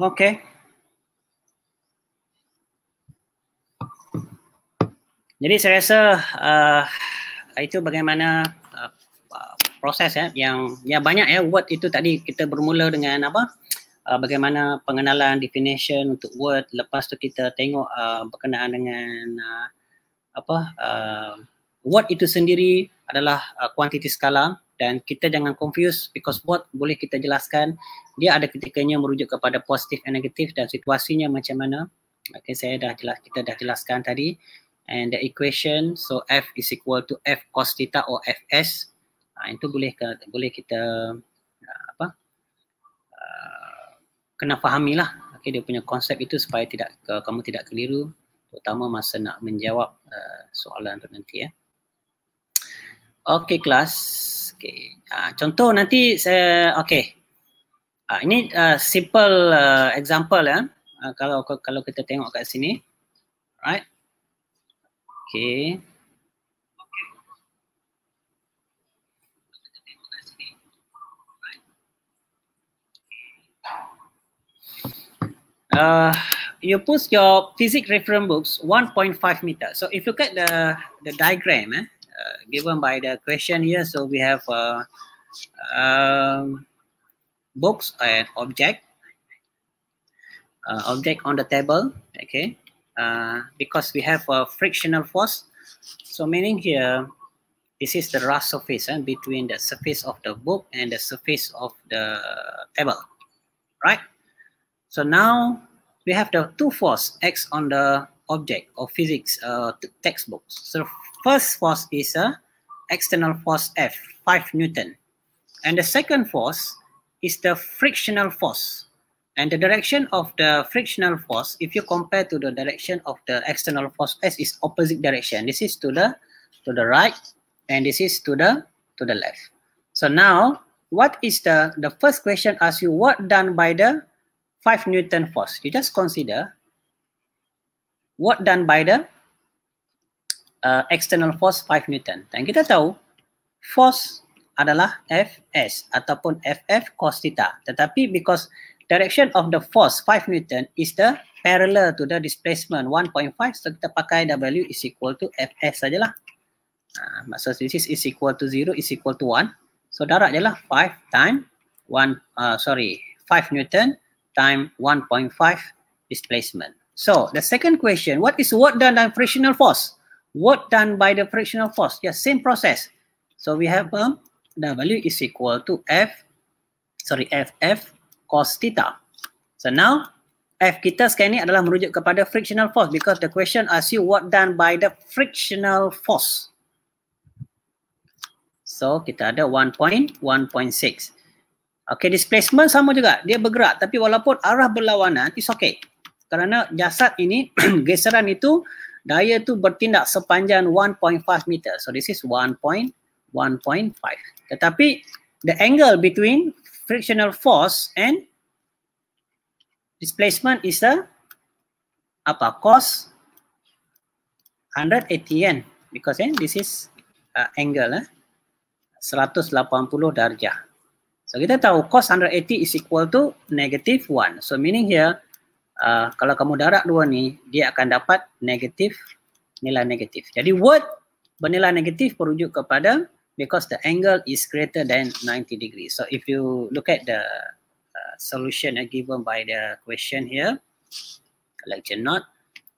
Okay. Jadi saya rasa uh, itu bagaimana uh, proses ya eh, yang ya banyak ya eh, word itu tadi kita bermula dengan apa uh, bagaimana pengenalan definition untuk word lepas tu kita tengok uh, berkenaan dengan uh, apa uh, word itu sendiri adalah uh, quantity skala dan kita jangan confuse because what boleh kita jelaskan dia ada ketikanya merujuk kepada positif dan negatif dan situasinya macam mana okay saya dah jelas kita dah jelaskan tadi and the equation so f is equal to f cos theta or fs uh, itu boleh ke, boleh kita ah, apa ah, kena fahamilah okay dia punya konsep itu supaya tidak kamu tidak keliru terutama masa nak menjawab uh, soalan tu nanti ya Okay, kelas. Okay. Uh, ah, contoh nanti saya okay. Uh, ah, ini uh, simple uh, example ya. Uh, kalau kalau kita tengok kat sini. Right. Okey. Uh, you push your physics reference books 1.5 meter. So if you look at the the diagram, eh, Uh, given by the question here. So we have uh, um, box and object, uh, object on the table, okay? because we have a frictional force. So meaning here, this is the rough surface eh, between the surface of the book and the surface of the table, right? So now we have the two force acts on the object of physics uh, textbooks. So first force is a external force F, 5 Newton. And the second force is the frictional force. And the direction of the frictional force, if you compare to the direction of the external force S is opposite direction. This is to the to the right and this is to the to the left. So now what is the the first question asks you what done by the 5 Newton force. You just consider what done by the uh, external force 5 Newton. Dan kita tahu force adalah Fs ataupun Ff cos theta. Tetapi because direction of the force 5 Newton is the parallel to the displacement 1.5 so kita pakai W is equal to Fs sajalah. Ha, maksud this is, is equal to 0 is equal to 1. So darat jelah 5 time 1 uh, sorry 5 Newton time 1.5 displacement. So the second question what is work done by frictional force? work done by the frictional force. Yeah, same process. So we have um, W is equal to F, sorry, F F cos theta. So now, F kita sekarang ni adalah merujuk kepada frictional force because the question asks you what done by the frictional force. So kita ada 1.1.6. Okay, displacement sama juga. Dia bergerak tapi walaupun arah berlawanan, it's okay. Kerana jasad ini, geseran itu, daya tu bertindak sepanjang 1.5 meter. So this is 1.1.5. Tetapi the angle between frictional force and displacement is a apa cos 180n because eh, this is uh, angle eh, 180 darjah. So kita tahu cos 180 is equal to negative 1. So meaning here uh, kalau kamu darab dua ni dia akan dapat negatif nilai negatif jadi word bernilai negatif merujuk kepada because the angle is greater than 90 degree so if you look at the uh, solution given by the question here lecture note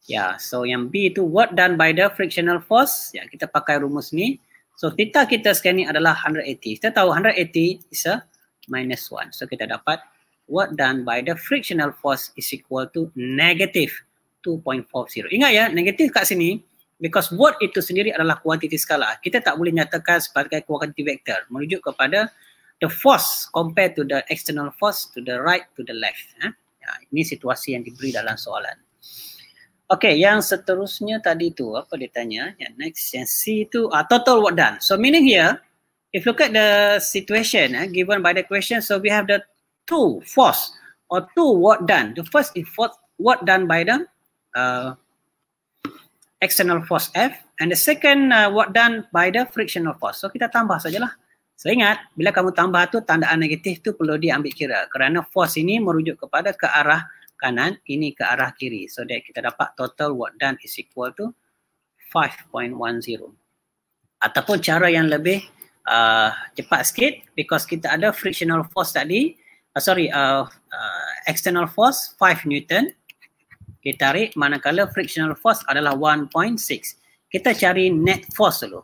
yeah so yang b itu work done by the frictional force ya yeah, kita pakai rumus ni so theta kita sekarang ni adalah 180 kita tahu 180 is a minus 1 so kita dapat 180 work done by the frictional force is equal to negative 2.40. Ingat ya, negatif kat sini because work itu sendiri adalah kuantiti skala. Kita tak boleh nyatakan sebagai kuantiti vektor. Merujuk kepada the force compared to the external force to the right to the left. Eh? Ya, ini situasi yang diberi dalam soalan. Okay, yang seterusnya tadi tu apa dia tanya? Yang next, yang C tu uh, total work done. So meaning here, if look at the situation eh, given by the question, so we have the two force or two work done. The first is what work done by the uh, external force F and the second uh, what done by the frictional force. So kita tambah sajalah. So ingat bila kamu tambah tu tandaan negatif tu perlu diambil kira kerana force ini merujuk kepada ke arah kanan ini ke arah kiri. So that kita dapat total work done is equal to 5.10. Ataupun cara yang lebih uh, cepat sikit because kita ada frictional force tadi uh, sorry, uh, uh, external force 5 Newton. Kita tarik manakala frictional force adalah 1.6. Kita cari net force dulu.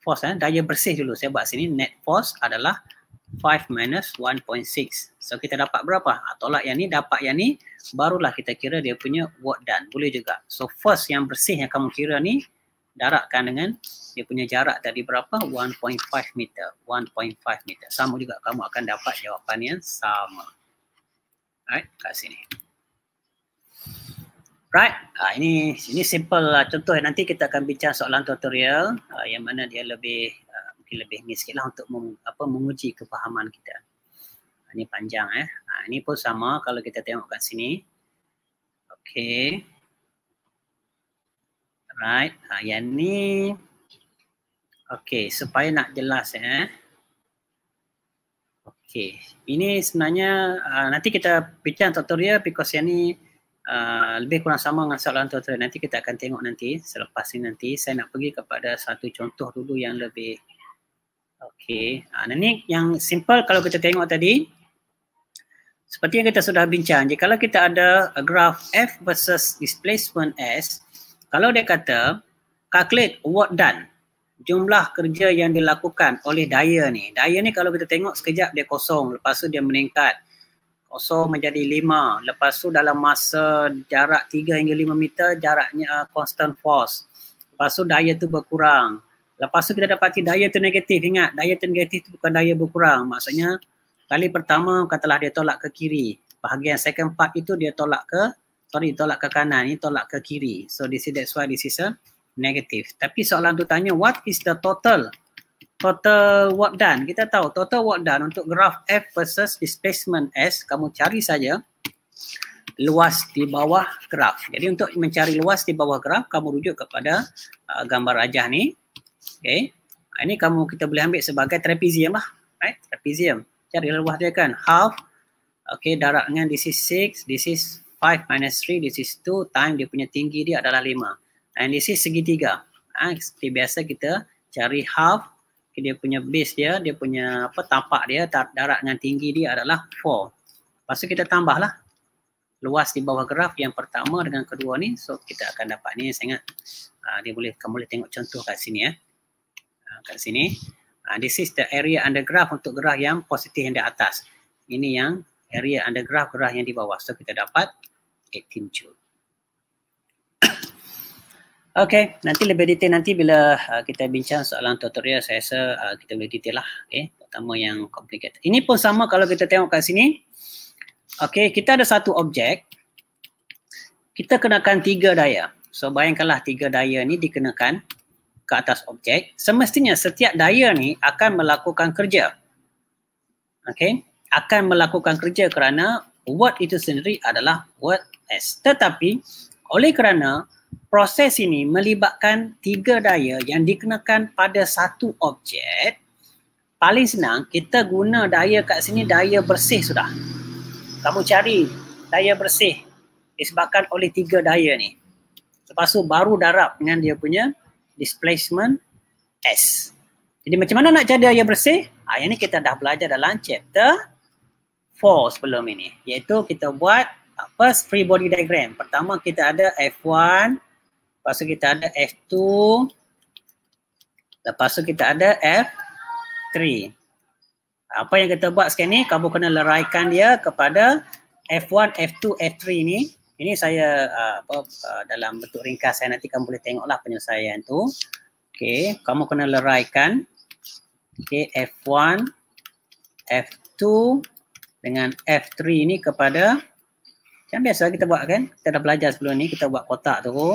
Force, eh? daya bersih dulu. Saya buat sini net force adalah 5 minus 1.6. So kita dapat berapa? Ah, tolak yang ni, dapat yang ni. Barulah kita kira dia punya work done. Boleh juga. So force yang bersih yang kamu kira ni darabkan dengan dia punya jarak tadi berapa? 1.5 meter. 1.5 meter. Sama juga kamu akan dapat jawapan yang sama. Alright, kat sini. Right, ha, ini ini simple lah. contoh. Nanti kita akan bincang soalan tutorial uh, yang mana dia lebih ah, mungkin lebih ni sikitlah untuk mem, apa menguji kefahaman kita. Ini panjang eh. Ha, ini pun sama kalau kita tengok kat sini. Okay. Right. Ha, yang ni. Okay. Supaya nak jelas eh. Okay. Ini sebenarnya uh, nanti kita bincang tutorial because yang ni uh, lebih kurang sama dengan soalan tutorial. Nanti kita akan tengok nanti selepas ni nanti. Saya nak pergi kepada satu contoh dulu yang lebih. Okay. Ha, ni yang simple kalau kita tengok tadi. Seperti yang kita sudah bincang, jika kita ada graf F versus displacement S, kalau dia kata calculate what done jumlah kerja yang dilakukan oleh daya ni. Daya ni kalau kita tengok sekejap dia kosong. Lepas tu dia meningkat. Kosong menjadi lima. Lepas tu dalam masa jarak tiga hingga lima meter jaraknya uh, constant force. Lepas tu daya tu berkurang. Lepas tu kita dapati daya tu negatif. Ingat daya tu negatif tu bukan daya berkurang. Maksudnya kali pertama katalah dia tolak ke kiri. Bahagian second part itu dia tolak ke Tadi tolak ke kanan, ini tolak ke kiri. So this is that's why this is a negative. Tapi soalan tu tanya what is the total total work done? Kita tahu total work done untuk graf F versus displacement S kamu cari saja luas di bawah graf. Jadi untuk mencari luas di bawah graf kamu rujuk kepada uh, gambar rajah ni. Okay. Ah, ini kamu kita boleh ambil sebagai trapezium lah. Right? Trapezium. Cari luas dia kan. Half. Okay. Darab dengan this is 6. This is 5 minus 3 this is 2 time dia punya tinggi dia adalah 5 and this is segitiga ha, seperti biasa kita cari half dia punya base dia dia punya apa tapak dia darat dengan tinggi dia adalah 4 lepas tu kita tambahlah luas di bawah graf yang pertama dengan kedua ni so kita akan dapat ni saya ingat uh, dia boleh kamu boleh tengok contoh kat sini ya eh. uh, kat sini uh, this is the area under graf untuk graf yang positif yang di atas ini yang area under graf graf yang di bawah so kita dapat at Tim Chu. Okay, nanti lebih detail nanti bila uh, kita bincang soalan tutorial saya rasa uh, kita boleh detail lah. Okay, pertama yang complicated. Ini pun sama kalau kita tengok kat sini. Okay, kita ada satu objek. Kita kenakan tiga daya. So, bayangkanlah tiga daya ni dikenakan ke atas objek. Semestinya setiap daya ni akan melakukan kerja. Okay, akan melakukan kerja kerana word itu sendiri adalah word S. Tetapi oleh kerana proses ini melibatkan tiga daya yang dikenakan pada satu objek, paling senang kita guna daya kat sini daya bersih sudah. Kamu cari daya bersih disebabkan oleh tiga daya ni. Lepas tu baru darab dengan dia punya displacement S. Jadi macam mana nak cari daya bersih? Ah, yang ni kita dah belajar dalam chapter 4 sebelum ini. Iaitu kita buat first free body diagram. Pertama kita ada F1, lepas tu kita ada F2, lepas tu kita ada F3. Apa yang kita buat sekarang ni, kamu kena leraikan dia kepada F1, F2, F3 ni. Ini saya uh, apa, uh, dalam bentuk ringkas saya nanti kamu boleh tengoklah penyelesaian tu. Okey, kamu kena leraikan okay, F1, F2 dengan F3 ni kepada macam biasa kita buat kan. Kita dah belajar sebelum ni. Kita buat kotak tu.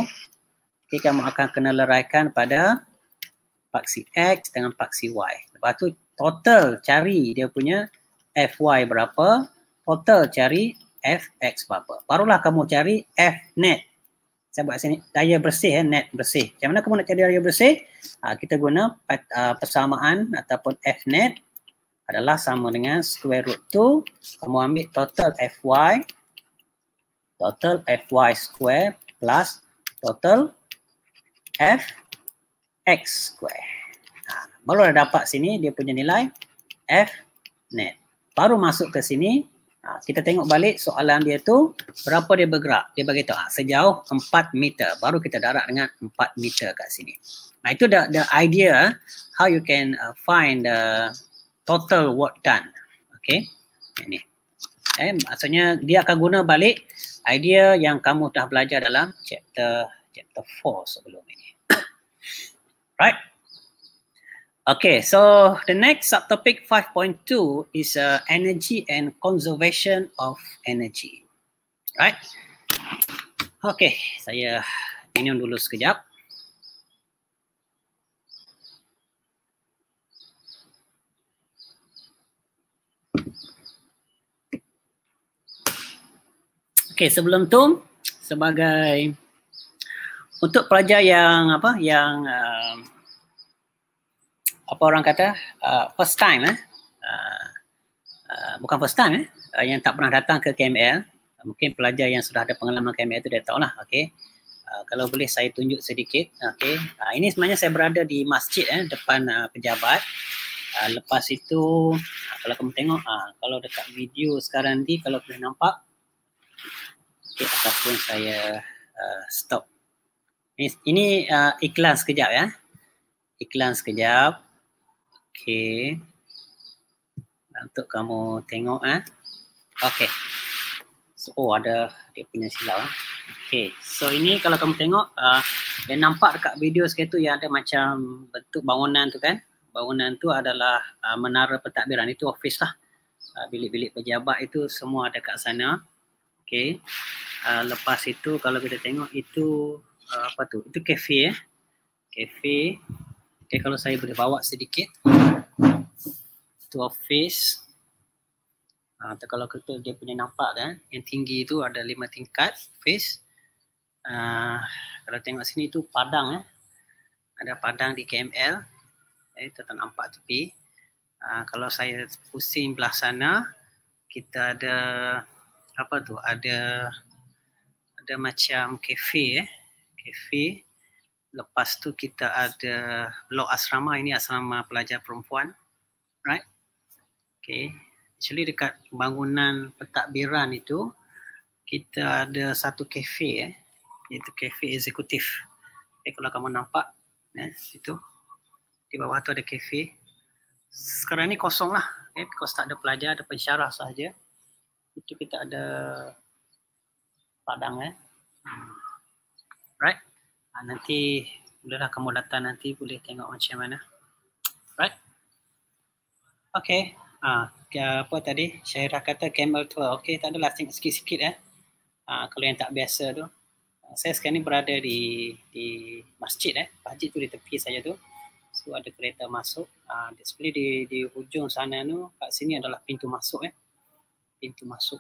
Okay, kamu akan kena leraikan pada paksi X dengan paksi Y. Lepas tu total cari dia punya FY berapa. Total cari FX berapa. Barulah kamu cari F net. Saya buat sini daya bersih, eh, net bersih. Macam mana kamu nak cari daya bersih? Ha, kita guna ah, persamaan ataupun F net adalah sama dengan square root 2. Kamu ambil total FY total fy square plus total fx square. Ha, baru dah dapat sini dia punya nilai f net. Baru masuk ke sini, ha, kita tengok balik soalan dia tu berapa dia bergerak. Dia bagi tahu ha, sejauh 4 meter. Baru kita darat dengan 4 meter kat sini. Nah ha, itu the, the idea ha, how you can uh, find the total work done. Okay. Ini. Yani eh, maksudnya dia akan guna balik idea yang kamu dah belajar dalam chapter chapter 4 sebelum ini. right? Okay, so the next subtopic 5.2 is uh, energy and conservation of energy. Right? Okay, saya minum dulu sekejap. Okey, sebelum tu sebagai untuk pelajar yang apa yang uh, apa orang kata uh, first time eh uh, uh, bukan first time eh uh, yang tak pernah datang ke KML mungkin pelajar yang sudah ada pengalaman KML itu dia tahulah okey uh, kalau boleh saya tunjuk sedikit okey uh, ini sebenarnya saya berada di masjid eh depan uh, pejabat uh, lepas itu uh, kalau kamu tengok uh, kalau dekat video sekarang ni kalau boleh nampak okay, ataupun saya uh, stop. Ini, uh, iklan sekejap ya. Iklan sekejap. Okey. Untuk kamu tengok ah. Okey. So, oh ada dia punya silau. ah. Okey. So ini kalau kamu tengok uh, yang nampak dekat video sekali tu yang ada macam bentuk bangunan tu kan. Bangunan tu adalah uh, menara pentadbiran itu office lah. Uh, bilik-bilik pejabat itu semua ada kat sana. Okey. Uh, lepas itu kalau kita tengok itu uh, apa tu? Itu kafe ya. Eh? Kafe. Okey kalau saya boleh bawa sedikit. Itu office. Ah, atau kalau kita dia punya nampak kan yang tinggi itu ada lima tingkat office. Uh, kalau tengok sini tu padang eh. Ada padang di KML. Eh kita nampak tepi. Uh, kalau saya pusing belah sana kita ada apa tu ada ada macam kafe eh kafe lepas tu kita ada blok asrama ini asrama pelajar perempuan right okey actually dekat bangunan pentadbiran itu kita ada satu kafe eh itu kafe eksekutif eh, kalau kamu nampak eh situ di bawah tu ada kafe sekarang ni kosong lah okay? Eh. because tak ada pelajar ada pensyarah sahaja itu kita ada padang eh. Right? Ha, nanti bolehlah kamu datang nanti boleh tengok macam mana. Right? Okay. Ha, apa tadi? Syairah kata camel tour. Okay, tak adalah. Tengok sikit-sikit eh. Ha, kalau yang tak biasa tu. saya sekarang ni berada di di masjid eh. Masjid tu di tepi saja tu. So ada kereta masuk. Ha, di, di, di hujung sana tu. Kat sini adalah pintu masuk eh pintu masuk.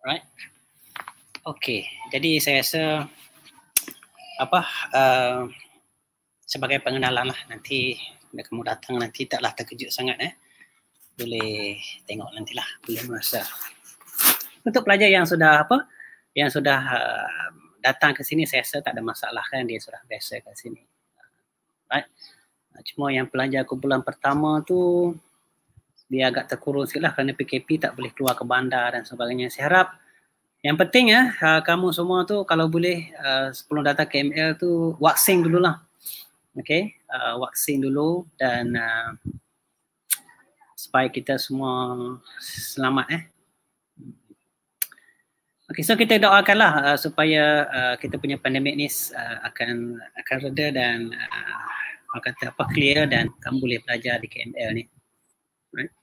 Alright. Okay. Jadi saya rasa apa uh, sebagai pengenalan lah nanti bila kamu datang nanti taklah terkejut sangat eh. Boleh tengok nantilah. Boleh merasa. Untuk pelajar yang sudah apa yang sudah uh, datang ke sini saya rasa tak ada masalah kan dia sudah biasa ke sini. Right. Cuma yang pelajar kumpulan pertama tu dia agak terkurung sikit lah kerana PKP tak boleh keluar ke bandar dan sebagainya. Saya harap yang penting ya, kamu semua tu kalau boleh ha, sebelum datang ke KML tu vaksin dulu lah, Okay, ha, vaksin dulu dan supaya kita semua selamat eh. Okay, so kita doakanlah uh, supaya uh, kita punya pandemik ni uh, akan akan reda dan uh, kata apa clear dan kamu boleh belajar di KML ni. Right?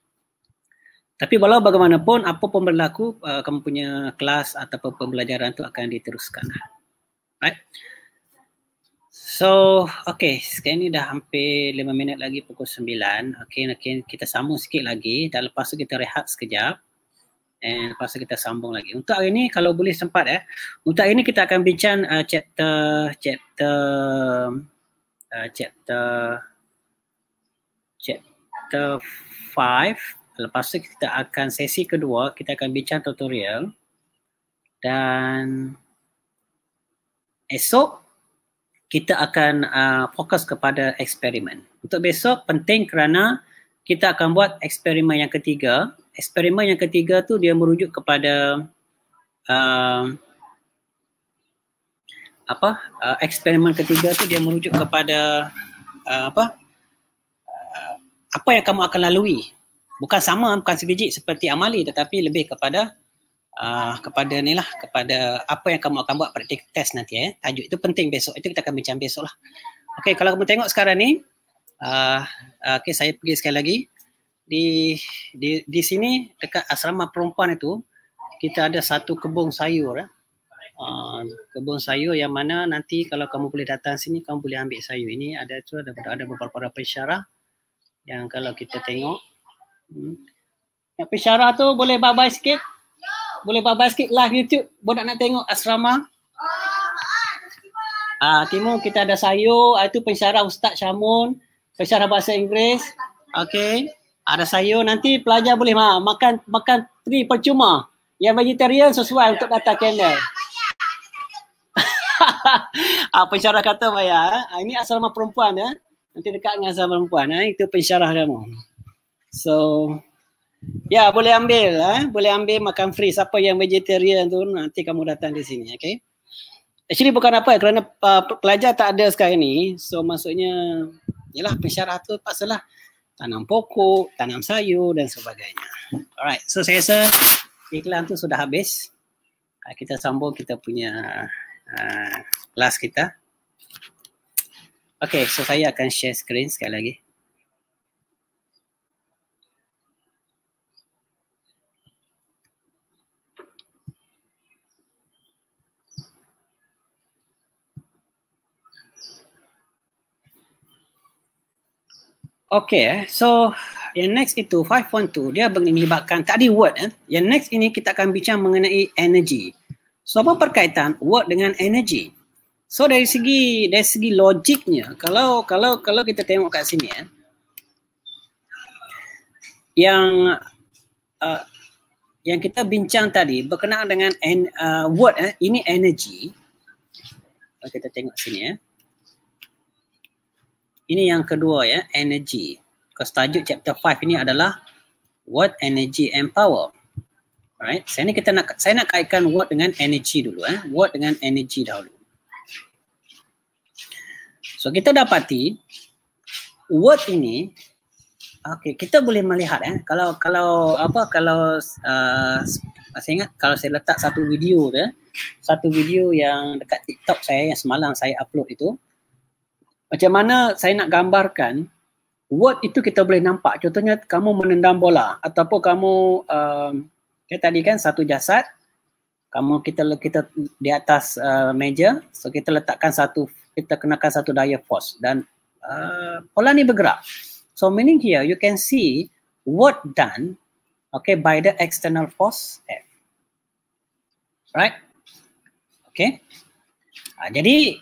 Tapi walau bagaimanapun, apa pun berlaku, uh, kamu punya kelas atau pembelajaran tu akan diteruskan. Right? So, okay. Sekarang ni dah hampir lima minit lagi pukul sembilan. Okay, okay. kita sambung sikit lagi. Dan lepas tu kita rehat sekejap. Dan lepas kita sambung lagi. Untuk hari ni, kalau boleh sempat eh. Untuk hari ni kita akan bincang uh, chapter, chapter, uh, chapter, chapter 5. Lepas tu kita akan sesi kedua, kita akan bincang tutorial dan esok kita akan uh, fokus kepada eksperimen. Untuk besok penting kerana kita akan buat eksperimen yang ketiga. Eksperimen yang ketiga tu dia merujuk kepada uh, apa? Uh, eksperimen ketiga tu dia merujuk kepada uh, apa? Uh, apa yang kamu akan lalui bukan sama bukan sebiji seperti amali tetapi lebih kepada uh, kepada ni lah kepada apa yang kamu akan buat praktik test nanti eh tajuk itu penting besok itu kita akan bincang besok lah okay, kalau kamu tengok sekarang ni uh, ah, ah, okay, saya pergi sekali lagi di di di sini dekat asrama perempuan itu kita ada satu kebun sayur eh. Uh, kebun sayur yang mana nanti kalau kamu boleh datang sini kamu boleh ambil sayur ini ada tu ada ada beberapa pensyarah yang kalau kita tengok Hmm. Tapi Syarah tu boleh babai sikit? Yo. Boleh babai sikit live YouTube. Bodak nak tengok asrama. Ah, Timur kita ada sayur, ah, itu pensyarah Ustaz Syamun, pensyarah bahasa Inggeris. Okey. Ada sayur nanti pelajar boleh ma- makan makan tri percuma. Yang vegetarian sesuai untuk kata kendal. ah, pensyarah kata bayar. Eh. Ah, ini asrama perempuan ya. Nanti dekat dengan asrama perempuan ya. Itu pensyarah dia mau. So ya yeah, boleh ambil eh? boleh ambil makan free siapa yang vegetarian tu nanti kamu datang di sini okay. Actually bukan apa ya kerana uh, pelajar tak ada sekarang ni so maksudnya yalah pensyarah tu pasalah tanam pokok, tanam sayur dan sebagainya. Alright so saya rasa iklan tu sudah habis. Uh, kita sambung kita punya uh, kelas kita. Okay so saya akan share screen sekali lagi. Okay, eh. so yang next itu 5.2 dia melibatkan tadi word eh. Yang next ini kita akan bincang mengenai energy. So apa perkaitan word dengan energy? So dari segi dari segi logiknya kalau kalau kalau kita tengok kat sini eh yang uh, yang kita bincang tadi berkenaan dengan en, uh, word eh ini energy. Kalau kita tengok sini eh ini yang kedua ya, energy. Because tajuk chapter 5 ini adalah what energy and power. Alright, saya ni kita nak saya nak kaitkan what dengan energy dulu eh. What dengan energy dahulu. So kita dapati what ini Okay, kita boleh melihat eh kalau kalau apa kalau uh, saya ingat kalau saya letak satu video tu ya. eh, satu video yang dekat TikTok saya yang semalam saya upload itu macam mana saya nak gambarkan word itu kita boleh nampak contohnya kamu menendam bola ataupun kamu uh, um, kayak tadi kan satu jasad kamu kita kita di atas uh, meja so kita letakkan satu kita kenakan satu daya force dan uh, bola ni bergerak so meaning here you can see word done okay by the external force f right okay uh, jadi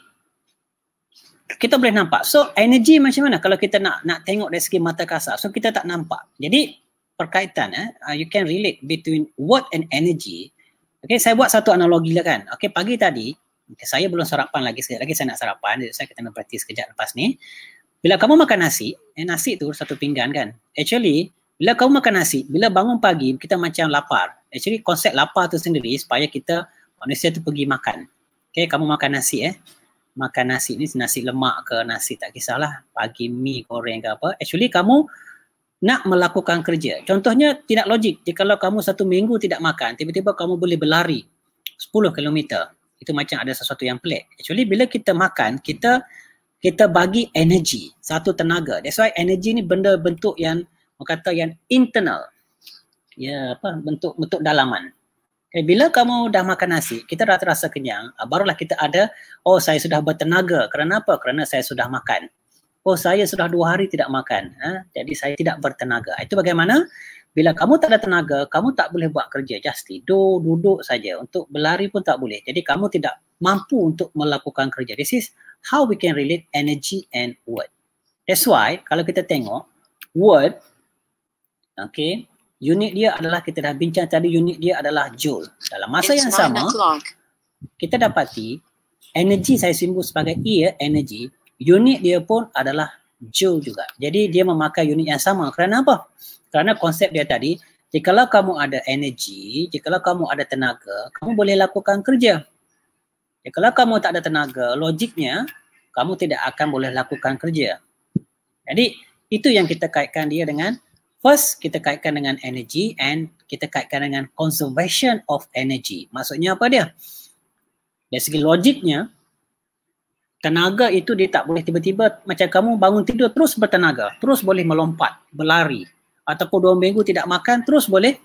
kita boleh nampak. So energy macam mana kalau kita nak nak tengok dari segi mata kasar. So kita tak nampak. Jadi perkaitan eh uh, you can relate between word and energy. Okay, saya buat satu analogi lah kan. Okay, pagi tadi okay, saya belum sarapan lagi sekejap lagi saya nak sarapan. Jadi saya kena berhenti sekejap lepas ni. Bila kamu makan nasi, eh, nasi tu satu pinggan kan. Actually, bila kamu makan nasi, bila bangun pagi kita macam lapar. Actually, konsep lapar tu sendiri supaya kita manusia tu pergi makan. Okay, kamu makan nasi eh makan nasi ni nasi lemak ke nasi tak kisahlah pagi mi goreng ke apa actually kamu nak melakukan kerja contohnya tidak logik jika kalau kamu satu minggu tidak makan tiba-tiba kamu boleh berlari 10 km itu macam ada sesuatu yang pelik actually bila kita makan kita kita bagi energi satu tenaga that's why energy ni benda bentuk yang orang kata yang internal ya apa bentuk bentuk dalaman Eh, bila kamu dah makan nasi, kita dah terasa kenyang, uh, barulah kita ada, oh saya sudah bertenaga. Kerana apa? Kerana saya sudah makan. Oh saya sudah dua hari tidak makan. Eh? Jadi saya tidak bertenaga. Ah, itu bagaimana? Bila kamu tak ada tenaga, kamu tak boleh buat kerja. Just tidur, duduk saja. Untuk berlari pun tak boleh. Jadi kamu tidak mampu untuk melakukan kerja. This is how we can relate energy and word. That's why kalau kita tengok word, okay, unit dia adalah kita dah bincang tadi unit dia adalah joule. Dalam masa It's yang sama kita dapati energi saya simbol sebagai E ya, energi unit dia pun adalah joule juga. Jadi dia memakai unit yang sama. Kerana apa? Kerana konsep dia tadi, jikalau kamu ada energi, jikalau kamu ada tenaga, kamu boleh lakukan kerja. Jikalau kamu tak ada tenaga, logiknya kamu tidak akan boleh lakukan kerja. Jadi itu yang kita kaitkan dia dengan First, kita kaitkan dengan energy and kita kaitkan dengan conservation of energy. Maksudnya apa dia? Dari segi logiknya, tenaga itu dia tak boleh tiba-tiba macam kamu bangun tidur terus bertenaga, terus boleh melompat, berlari. Ataupun dua minggu tidak makan, terus boleh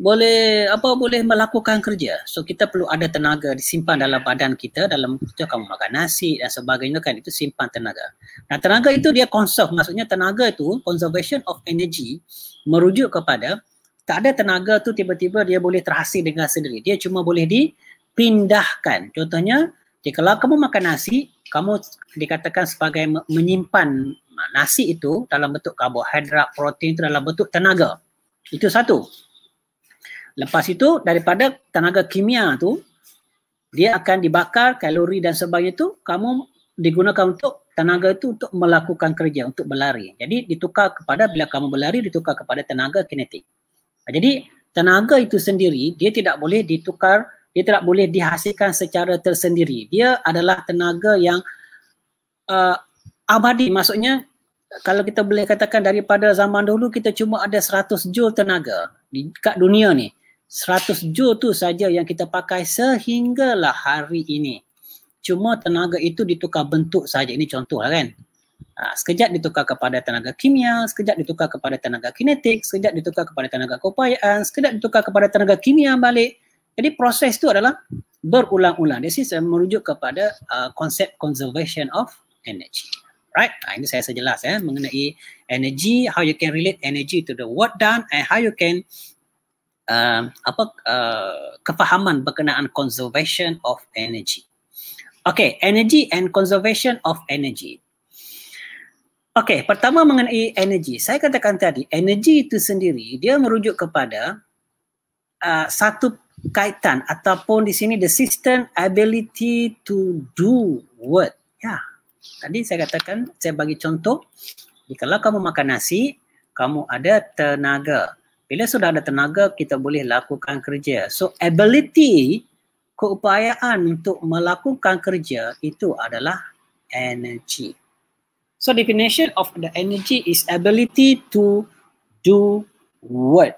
boleh apa boleh melakukan kerja. So kita perlu ada tenaga disimpan dalam badan kita dalam kita kamu makan nasi dan sebagainya kan itu simpan tenaga. Nah tenaga itu dia conserve maksudnya tenaga itu conservation of energy merujuk kepada tak ada tenaga tu tiba-tiba dia boleh terhasil dengan sendiri. Dia cuma boleh dipindahkan. Contohnya jika lah kamu makan nasi, kamu dikatakan sebagai menyimpan nasi itu dalam bentuk karbohidrat, protein itu dalam bentuk tenaga. Itu satu. Lepas itu daripada tenaga kimia tu dia akan dibakar kalori dan sebagainya tu kamu digunakan untuk tenaga itu untuk melakukan kerja untuk berlari. Jadi ditukar kepada bila kamu berlari ditukar kepada tenaga kinetik. Jadi tenaga itu sendiri dia tidak boleh ditukar, dia tidak boleh dihasilkan secara tersendiri. Dia adalah tenaga yang uh, abadi maksudnya kalau kita boleh katakan daripada zaman dulu kita cuma ada 100 joule tenaga di kat dunia ni. 100 joule tu saja yang kita pakai sehinggalah hari ini. Cuma tenaga itu ditukar bentuk saja. Ini contoh lah kan. Ha, sekejap ditukar kepada tenaga kimia, sekejap ditukar kepada tenaga kinetik, sekejap ditukar kepada tenaga keupayaan, sekejap ditukar kepada tenaga kimia balik. Jadi proses itu adalah berulang-ulang. This is merujuk kepada uh, konsep conservation of energy. Right? Ha, ini saya sejelas ya mengenai energy, how you can relate energy to the work done and how you can uh, apa uh, kefahaman berkenaan conservation of energy. Okay, energy and conservation of energy. Okay, pertama mengenai energy. Saya katakan tadi, energy itu sendiri dia merujuk kepada uh, satu kaitan ataupun di sini the system ability to do what? Ya, yeah. tadi saya katakan, saya bagi contoh. Jika kamu makan nasi, kamu ada tenaga. Bila sudah ada tenaga, kita boleh lakukan kerja. So, ability, keupayaan untuk melakukan kerja itu adalah energy. So, definition of the energy is ability to do work.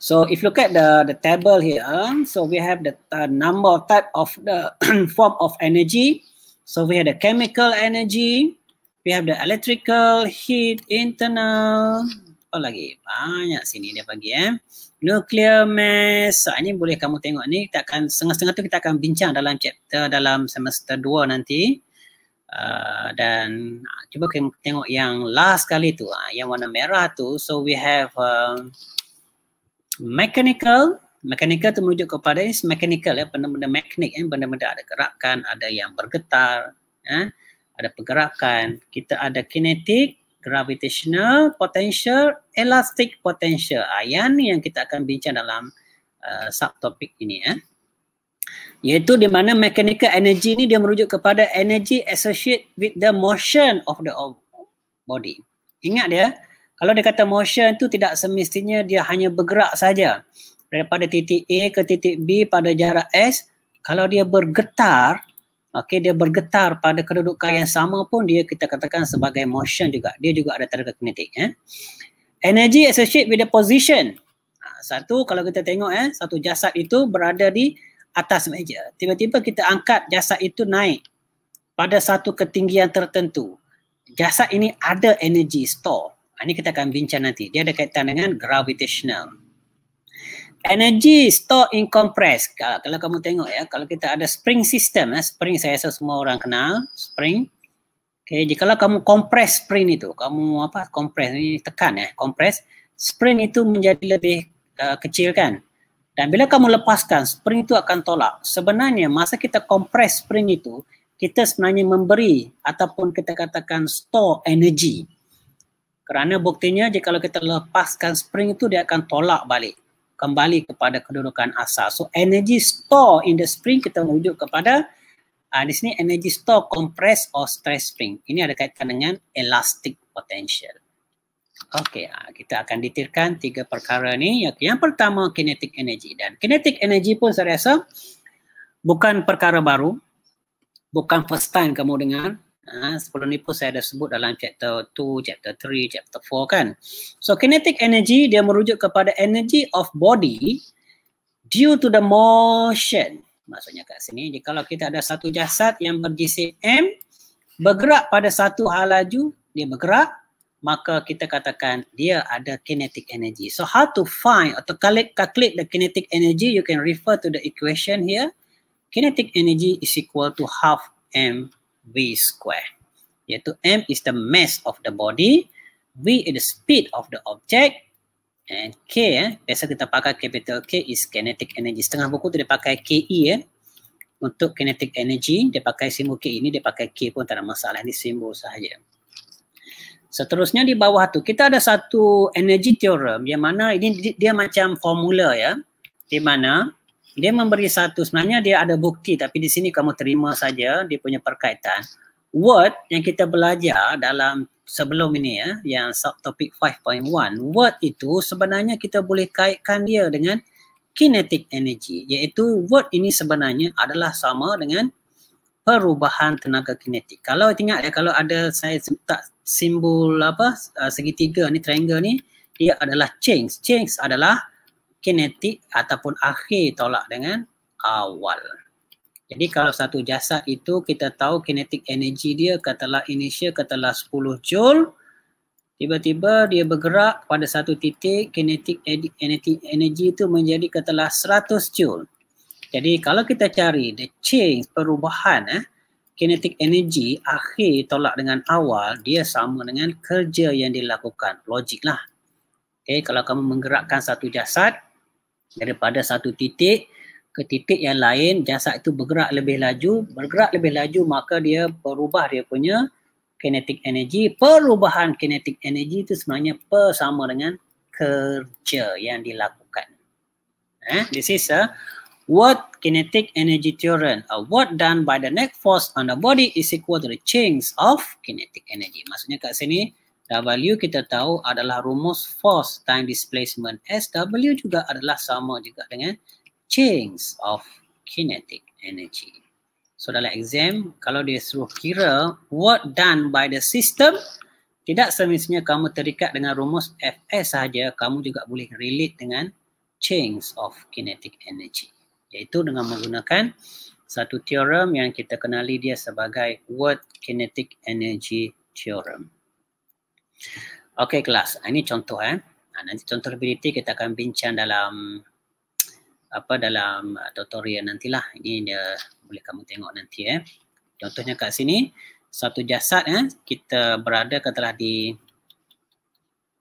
So, if you look at the the table here, so we have the uh, number of type of the form of energy. So, we have the chemical energy, we have the electrical, heat, internal, apa oh, lagi banyak sini dia bagi eh. Nuclear mass. Ha, ini boleh kamu tengok ni. Kita akan setengah-setengah tu kita akan bincang dalam chapter dalam semester 2 nanti. Uh, dan ah, cuba kita tengok yang last kali tu. Uh, yang warna merah tu. So we have uh, mechanical. Mechanical tu merujuk kepada ini mechanical ya. Eh, benda-benda mekanik eh, Benda-benda ada gerakan. Ada yang bergetar. Eh, ada pergerakan. Kita ada kinetik gravitational potential, elastic potential. Ha, yang ni yang kita akan bincang dalam uh, subtopik ini. Eh. Iaitu di mana mechanical energy ni dia merujuk kepada energy associated with the motion of the body. Ingat dia, kalau dia kata motion tu tidak semestinya dia hanya bergerak saja daripada titik A ke titik B pada jarak S. Kalau dia bergetar, okay, dia bergetar pada kedudukan yang sama pun dia kita katakan sebagai motion juga. Dia juga ada tenaga kinetik. Eh. Energy associated with the position. Ha, satu kalau kita tengok eh, satu jasad itu berada di atas meja. Tiba-tiba kita angkat jasad itu naik pada satu ketinggian tertentu. Jasad ini ada energy store. Ha, ini kita akan bincang nanti. Dia ada kaitan dengan gravitational energy store in compress kalau, kalau kamu tengok ya kalau kita ada spring system ya spring saya rasa semua orang kenal spring Okay, jika kamu compress spring itu kamu apa compress ini tekan ya compress spring itu menjadi lebih uh, kecil kan dan bila kamu lepaskan spring itu akan tolak sebenarnya masa kita compress spring itu kita sebenarnya memberi ataupun kita katakan store energy kerana buktinya jika kita lepaskan spring itu dia akan tolak balik kembali kepada kedudukan asal. So energy store in the spring kita merujuk kepada uh, di sini energy store compress or stress spring. Ini ada kaitan dengan elastic potential. Okey, uh, kita akan detailkan tiga perkara ni. Yang pertama kinetic energy dan kinetic energy pun saya rasa bukan perkara baru. Bukan first time kamu dengar Ah, sebelum ni pun saya dah sebut dalam chapter 2, chapter 3, chapter 4 kan. So kinetic energy dia merujuk kepada energy of body due to the motion. Maksudnya kat sini, jadi kalau kita ada satu jasad yang berjisim M bergerak pada satu hal laju, dia bergerak, maka kita katakan dia ada kinetic energy. So how to find atau calculate the kinetic energy, you can refer to the equation here. Kinetic energy is equal to half M v square. Iaitu m is the mass of the body, v is the speed of the object, and k, eh, biasa kita pakai capital K is kinetic energy. Setengah buku tu dia pakai ke, eh. Untuk kinetic energy, dia pakai simbol K ini, dia pakai K pun tak ada masalah. Ini simbol sahaja. Seterusnya di bawah tu, kita ada satu energy theorem yang mana ini dia macam formula ya. Di mana dia memberi satu sebenarnya dia ada bukti tapi di sini kamu terima saja dia punya perkaitan word yang kita belajar dalam sebelum ini ya yang sub subtopik 5.1 word itu sebenarnya kita boleh kaitkan dia dengan kinetic energy iaitu word ini sebenarnya adalah sama dengan perubahan tenaga kinetik kalau ingat ya kalau ada saya tak simbol apa eh, segitiga ni triangle ni dia adalah change change adalah kinetik ataupun akhir tolak dengan awal. Jadi kalau satu jasad itu kita tahu kinetik energi dia katalah inisial katalah 10 joule tiba-tiba dia bergerak pada satu titik kinetik kinetik energi itu menjadi katalah 100 joule. Jadi kalau kita cari the change perubahan eh kinetik energi akhir tolak dengan awal dia sama dengan kerja yang dilakukan logiklah. Okay, kalau kamu menggerakkan satu jasad daripada satu titik ke titik yang lain jasad itu bergerak lebih laju bergerak lebih laju maka dia berubah dia punya kinetik energi perubahan kinetik energi itu sebenarnya bersama dengan kerja yang dilakukan eh this is a what kinetic energy theorem a what done by the net force on the body is equal to the change of kinetic energy maksudnya kat sini W kita tahu adalah rumus force time displacement. SW juga adalah sama juga dengan change of kinetic energy. So dalam exam, kalau dia suruh kira work done by the system, tidak semestinya kamu terikat dengan rumus FS saja, kamu juga boleh relate dengan change of kinetic energy. Iaitu dengan menggunakan satu teorem yang kita kenali dia sebagai work kinetic energy theorem. Okey kelas, ah, ini contoh eh. Ha, nanti contoh lebih detail kita akan bincang dalam apa dalam ah, tutorial nantilah. Ini dia boleh kamu tengok nanti eh. Contohnya kat sini satu jasad eh kita berada katalah di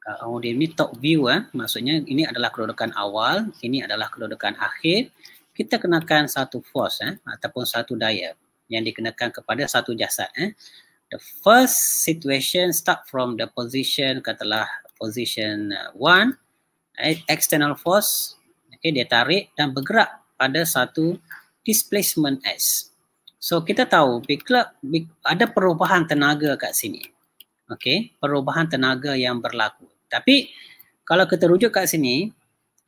uh, oh, ini top view eh. Maksudnya ini adalah kedudukan awal, ini adalah kedudukan akhir. Kita kenakan satu force eh ataupun satu daya yang dikenakan kepada satu jasad eh the first situation start from the position katalah position uh, one eh, external force okay, dia tarik dan bergerak pada satu displacement s so kita tahu bila ada perubahan tenaga kat sini okay, perubahan tenaga yang berlaku tapi kalau kita rujuk kat sini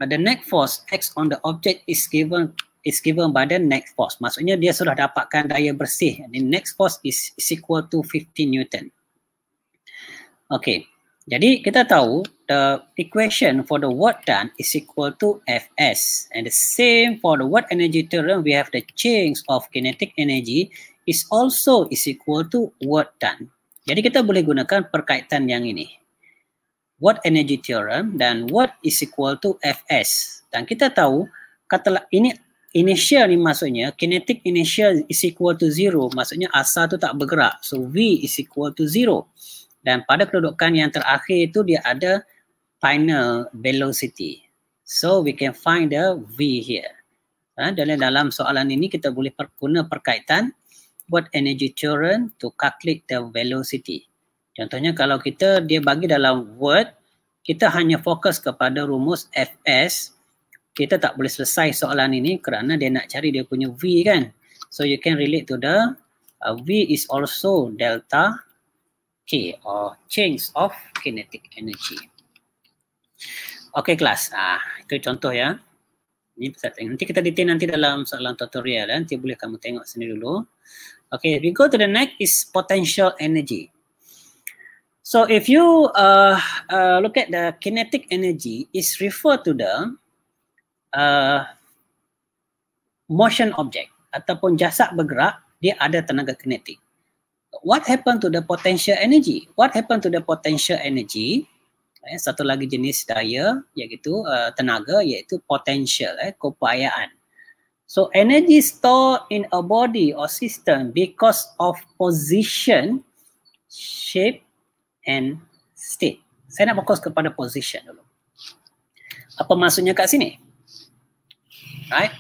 the net force x on the object is given is given by the next force. Maksudnya dia sudah dapatkan daya bersih. The next force is, is equal to 15 Newton. Okay. Jadi kita tahu the equation for the work done is equal to Fs. And the same for the work energy term, we have the change of kinetic energy is also is equal to work done. Jadi kita boleh gunakan perkaitan yang ini. What energy theorem dan what is equal to Fs. Dan kita tahu kata ini inertia ni maksudnya kinetic inertia is equal to zero maksudnya asa tu tak bergerak so V is equal to zero dan pada kedudukan yang terakhir itu dia ada final velocity so we can find the V here ha, dalam dalam soalan ini kita boleh guna perkaitan buat energy theorem to calculate the velocity contohnya kalau kita dia bagi dalam word kita hanya fokus kepada rumus FS kita tak boleh selesai soalan ini kerana dia nak cari dia punya V kan. So you can relate to the uh, V is also delta K or change of kinetic energy. Okay kelas, ah, itu contoh ya. Ini nanti kita detail nanti dalam soalan tutorial dan eh. nanti boleh kamu tengok sendiri dulu. Okay, we go to the next is potential energy. So if you uh, uh, look at the kinetic energy is refer to the uh, motion object ataupun jasad bergerak dia ada tenaga kinetik what happened to the potential energy what happened to the potential energy eh, satu lagi jenis daya iaitu uh, tenaga iaitu potential eh keupayaan so energy stored in a body or system because of position shape and state saya nak fokus kepada position dulu apa maksudnya kat sini right?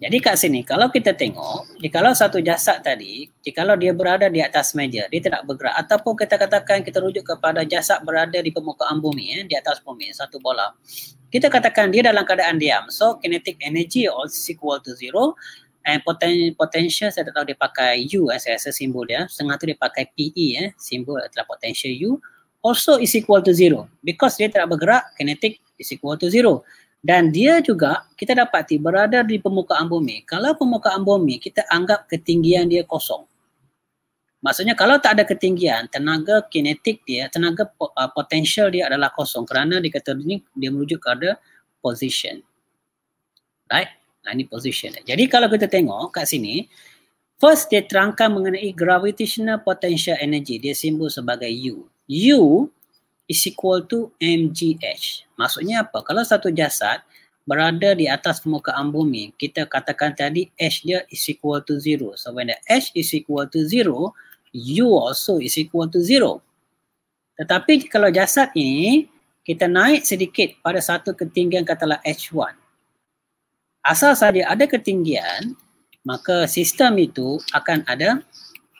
Jadi kat sini kalau kita tengok, kalau satu jasad tadi, kalau dia berada di atas meja, dia tidak bergerak ataupun kita katakan kita rujuk kepada jasad berada di permukaan bumi eh, di atas bumi satu bola. Kita katakan dia dalam keadaan diam. So kinetic energy all is equal to zero and poten- potential saya tak tahu dia pakai U eh, saya rasa simbol dia. Setengah tu dia pakai PE ya, eh, simbol adalah potential U also is equal to zero because dia tidak bergerak kinetic is equal to zero dan dia juga kita dapati berada di permukaan bumi. Kalau permukaan bumi kita anggap ketinggian dia kosong. Maksudnya kalau tak ada ketinggian, tenaga kinetik dia, tenaga uh, potensial dia adalah kosong kerana dikatakan ini dia merujuk kepada position. Right? Nah, ini position. Jadi kalau kita tengok kat sini, first dia terangkan mengenai gravitational potential energy. Dia simbol sebagai U. U is equal to mgh. Maksudnya apa? Kalau satu jasad berada di atas permukaan bumi, kita katakan tadi h dia is equal to zero. So when the h is equal to zero, u also is equal to zero. Tetapi kalau jasad ini kita naik sedikit pada satu ketinggian katalah h1. Asal saja ada ketinggian, maka sistem itu akan ada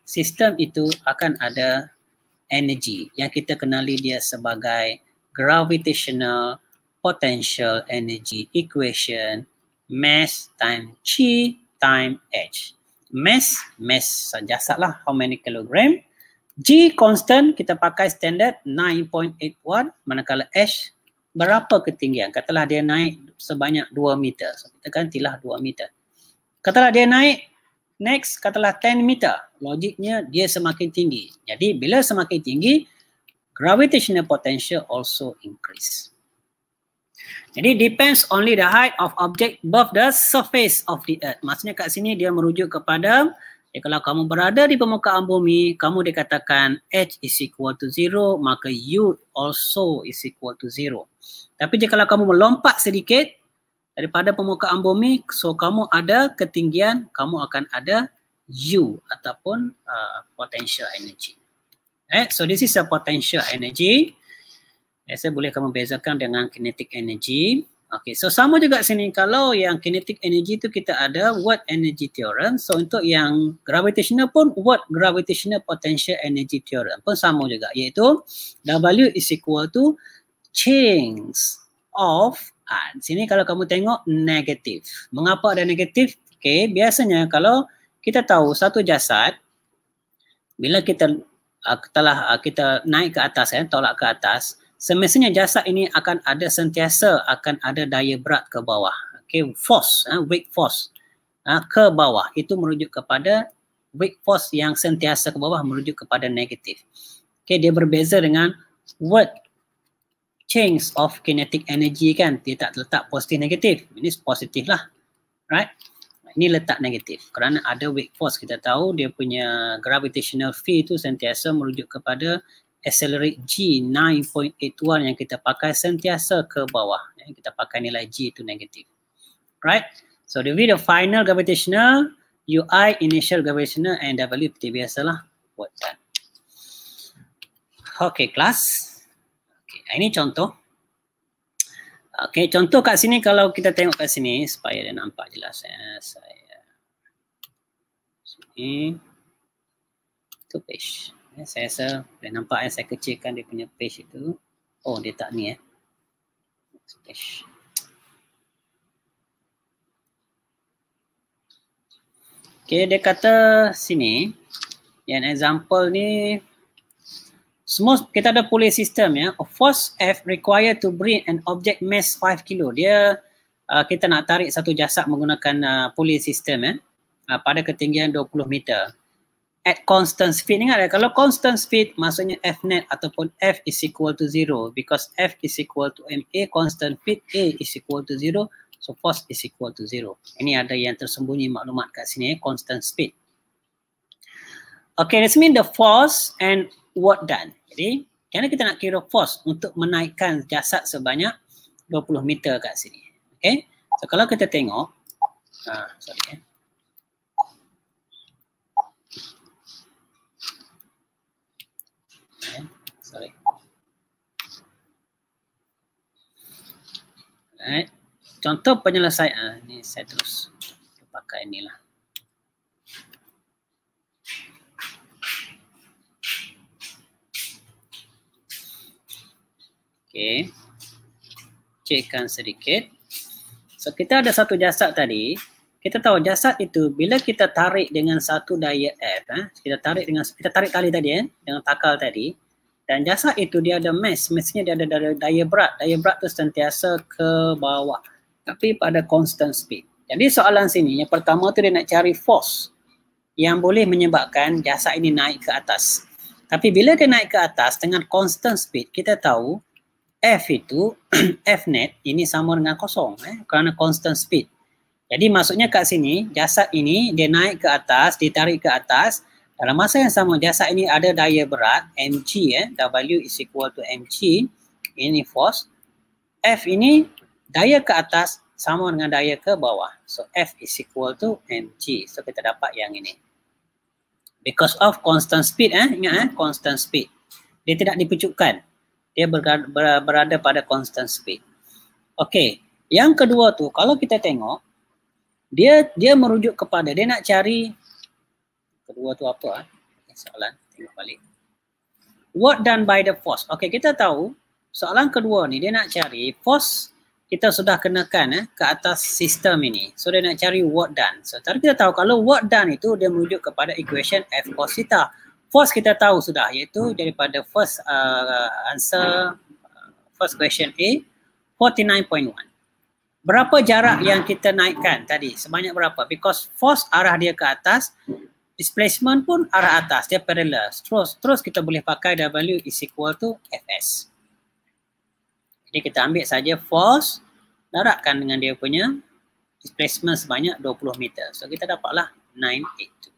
sistem itu akan ada energy yang kita kenali dia sebagai gravitational potential energy equation mass time chi time h mass mass sahaja lah how many kilogram g constant kita pakai standard 9.81 manakala h berapa ketinggian katalah dia naik sebanyak 2 meter so, kita gantilah 2 meter katalah dia naik Next, katalah 10 meter. Logiknya, dia semakin tinggi. Jadi, bila semakin tinggi, gravitational potential also increase. Jadi, depends only the height of object above the surface of the earth. Maksudnya kat sini, dia merujuk kepada Ya, kalau kamu berada di permukaan bumi, kamu dikatakan h is equal to zero, maka u also is equal to zero. Tapi jika kalau kamu melompat sedikit, daripada permukaan bumi so kamu ada ketinggian kamu akan ada u ataupun uh, potential energy right eh, so this is a potential energy eh, saya boleh kamu bezakan dengan kinetic energy okay so sama juga sini kalau yang kinetic energy tu kita ada what energy theorem so untuk yang gravitational pun what gravitational potential energy theorem pun sama juga iaitu w is equal to change of Ha, sini kalau kamu tengok negatif. Mengapa ada negatif? Okay, biasanya kalau kita tahu satu jasad bila kita uh, telah uh, kita naik ke atas ya, tolak ke atas, semestinya jasad ini akan ada sentiasa akan ada daya berat ke bawah. Okay, force, uh, ah, weight force uh, ke bawah itu merujuk kepada weight force yang sentiasa ke bawah merujuk kepada negatif. Okay, dia berbeza dengan word change of kinetic energy kan dia tak terletak positif negatif ini positif lah right ini letak negatif kerana ada weak force kita tahu dia punya gravitational field itu sentiasa merujuk kepada accelerate g 9.81 yang kita pakai sentiasa ke bawah eh, kita pakai nilai g itu negatif right so the v final gravitational ui initial gravitational and w biasalah what that okay class ini contoh. Okey, contoh kat sini kalau kita tengok kat sini supaya dia nampak jelas ya saya. Sini. Tu page. Ya, saya rasa boleh nampak ya saya kecilkan dia punya page itu. Oh, dia tak ni eh. Page. Okey, dia kata sini. Yang example ni semua kita ada pulley system ya. Of force F required to bring an object mass 5 kilo. Dia uh, kita nak tarik satu jasad menggunakan uh, pulley system ya. Uh, pada ketinggian 20 meter. At constant speed. Ingat ya, kalau constant speed maksudnya F net ataupun F is equal to zero. Because F is equal to MA, constant speed A is equal to zero. So force is equal to zero. Ini ada yang tersembunyi maklumat kat sini ya, constant speed. Okay, this mean the force and what done. Jadi, kena kita nak kira force untuk menaikkan jasad sebanyak 20 meter kat sini. Okay. So, kalau kita tengok. Ah, sorry. Eh. eh right. Contoh penyelesaian ah, ni saya terus pakai inilah. Okey. Cekkan sedikit. So kita ada satu jasad tadi. Kita tahu jasad itu bila kita tarik dengan satu daya F, eh, kita tarik dengan kita tarik tali tadi ya, eh, dengan takal tadi. Dan jasad itu dia ada mass, massnya dia ada daya, berat. Daya berat itu sentiasa ke bawah. Tapi pada constant speed. Jadi soalan sini, yang pertama tu dia nak cari force yang boleh menyebabkan jasad ini naik ke atas. Tapi bila dia naik ke atas dengan constant speed, kita tahu F itu, F net ini sama dengan kosong eh, kerana constant speed. Jadi maksudnya kat sini, jasad ini dia naik ke atas, ditarik ke atas. Dalam masa yang sama, jasad ini ada daya berat, mg. Eh, w is equal to mg. Ini force. F ini daya ke atas sama dengan daya ke bawah. So F is equal to mg. So kita dapat yang ini. Because of constant speed. Eh, ingat, eh, constant speed. Dia tidak dipucukkan dia berada, berada pada constant speed. Okey, yang kedua tu kalau kita tengok dia dia merujuk kepada dia nak cari kedua tu apa ah? Soalan tengok balik. What done by the force? Okey, kita tahu soalan kedua ni dia nak cari force kita sudah kenakan eh, ke atas sistem ini. So dia nak cari work done. So tapi kita tahu kalau work done itu dia merujuk kepada equation F cos theta. First kita tahu sudah iaitu hmm. daripada first uh, answer uh, first question A 49.1. Berapa jarak hmm. yang kita naikkan tadi? Sebanyak berapa? Because force arah dia ke atas, displacement pun arah atas, dia parallel. Terus terus kita boleh pakai W is equal to Fs. Jadi kita ambil saja force darabkan dengan dia punya displacement sebanyak 20 meter. So kita dapatlah 98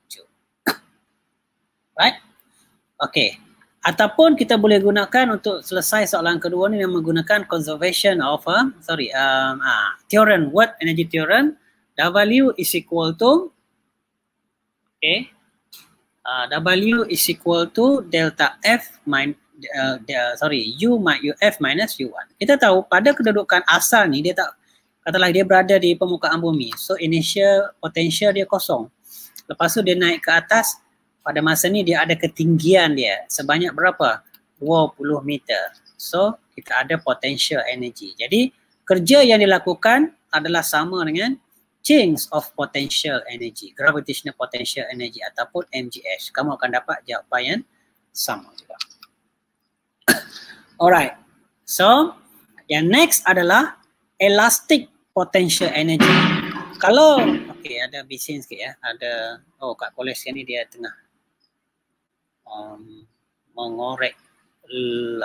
right? Okay. Ataupun kita boleh gunakan untuk selesai soalan kedua ni yang menggunakan conservation of, uh, sorry, um, uh, theorem, word energy theorem, W is equal to, okay, uh, ah, W is equal to delta F minus, Uh, sorry, U U F minus u one. Kita tahu pada kedudukan asal ni dia tak katalah dia berada di permukaan bumi. So initial potential dia kosong. Lepas tu dia naik ke atas pada masa ni dia ada ketinggian dia sebanyak berapa? 20 meter. So kita ada potential energy. Jadi kerja yang dilakukan adalah sama dengan change of potential energy, gravitational potential energy ataupun MGH. Kamu akan dapat jawapan yang sama juga. Alright. So yang next adalah elastic potential energy. Kalau okay ada bising sikit ya. Ada oh kat kolej sekarang ni dia tengah um, mengorek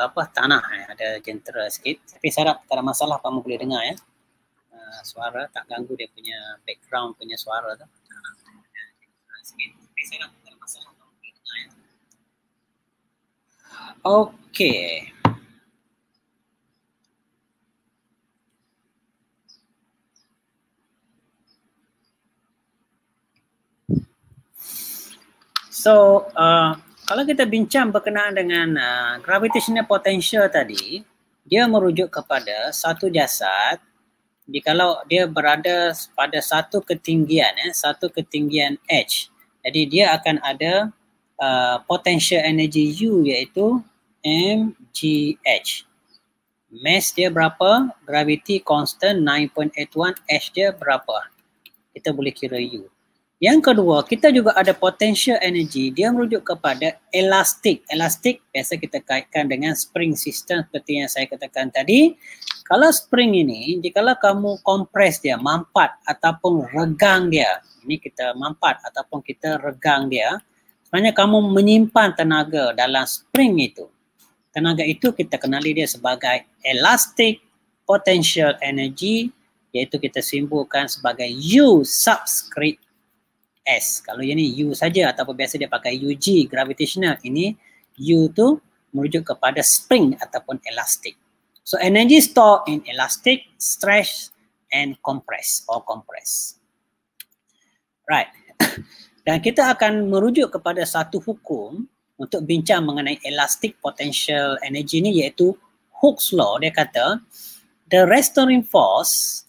apa tanah ya. ada jentera sikit tapi saya harap tak ada masalah kamu boleh dengar ya uh, suara tak ganggu dia punya background punya suara tu ya. Okay. So, uh, kalau kita bincang berkenaan dengan uh, gravitational potential tadi, dia merujuk kepada satu jasad di kalau dia berada pada satu ketinggian eh satu ketinggian h jadi dia akan ada uh, potential energy u iaitu mgh mass dia berapa gravity constant 9.81 h dia berapa kita boleh kira u yang kedua, kita juga ada potential energy. Dia merujuk kepada elastik. Elastik biasa kita kaitkan dengan spring system seperti yang saya katakan tadi. Kalau spring ini, jika kamu kompres dia, mampat ataupun regang dia. Ini kita mampat ataupun kita regang dia. Sebenarnya kamu menyimpan tenaga dalam spring itu. Tenaga itu kita kenali dia sebagai elastik potential energy iaitu kita simpulkan sebagai U subscript S. Kalau yang ni U saja ataupun biasa dia pakai UG, gravitational. Ini U tu merujuk kepada spring ataupun elastic. So energy store in elastic, stretch and compress or compress. Right. Dan kita akan merujuk kepada satu hukum untuk bincang mengenai elastic potential energy ni iaitu Hooke's law. Dia kata the restoring force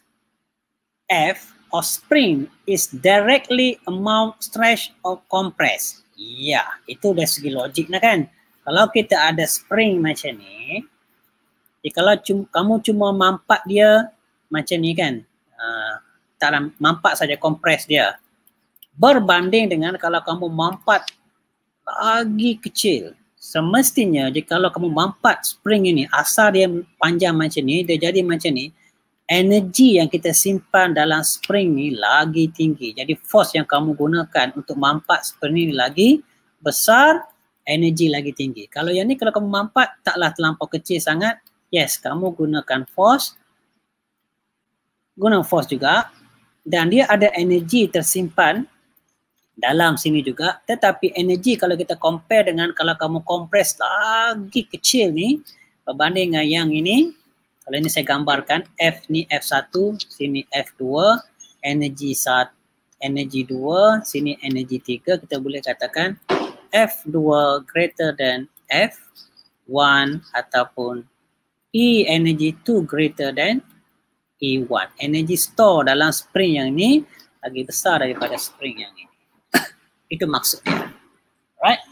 F or spring is directly amount stretch or compress. Ya, itu dari segi logik nak lah kan. Kalau kita ada spring macam ni, jadi ya kalau cum, kamu cuma mampat dia macam ni kan, uh, tak mampat saja kompres dia. Berbanding dengan kalau kamu mampat lagi kecil, semestinya jadi kalau kamu mampat spring ini, asal dia panjang macam ni, dia jadi macam ni, energi yang kita simpan dalam spring ni lagi tinggi. Jadi force yang kamu gunakan untuk mampat spring ni lagi besar, energi lagi tinggi. Kalau yang ni kalau kamu mampat taklah terlampau kecil sangat. Yes, kamu gunakan force. Guna force juga dan dia ada energi tersimpan dalam sini juga tetapi energi kalau kita compare dengan kalau kamu compress lagi kecil ni berbanding dengan yang ini kalau ini saya gambarkan F ni F1, sini F2, energy 1, energy 2, sini energy 3. Kita boleh katakan F2 greater than F1 ataupun E energy 2 greater than E1. Energy store dalam spring yang ini lagi besar daripada spring yang ini. Itu maksudnya. Right?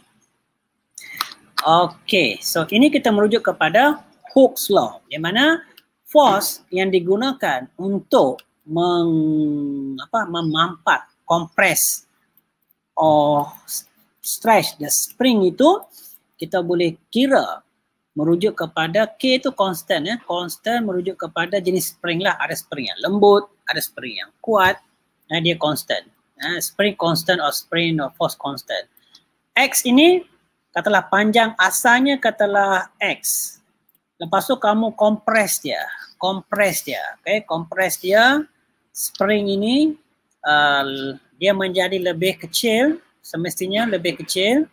Okay, so ini kita merujuk kepada Hooke's Law di mana force yang digunakan untuk meng, apa, memampat, kompres or stretch the spring itu kita boleh kira merujuk kepada K itu constant ya. Constant merujuk kepada jenis spring lah. Ada spring yang lembut, ada spring yang kuat, nah dia constant. Nah, spring constant or spring or force constant. X ini katalah panjang asalnya katalah X. Lepas tu kamu kompres dia, kompres dia, okay, kompres dia spring ini uh, dia menjadi lebih kecil, semestinya lebih kecil.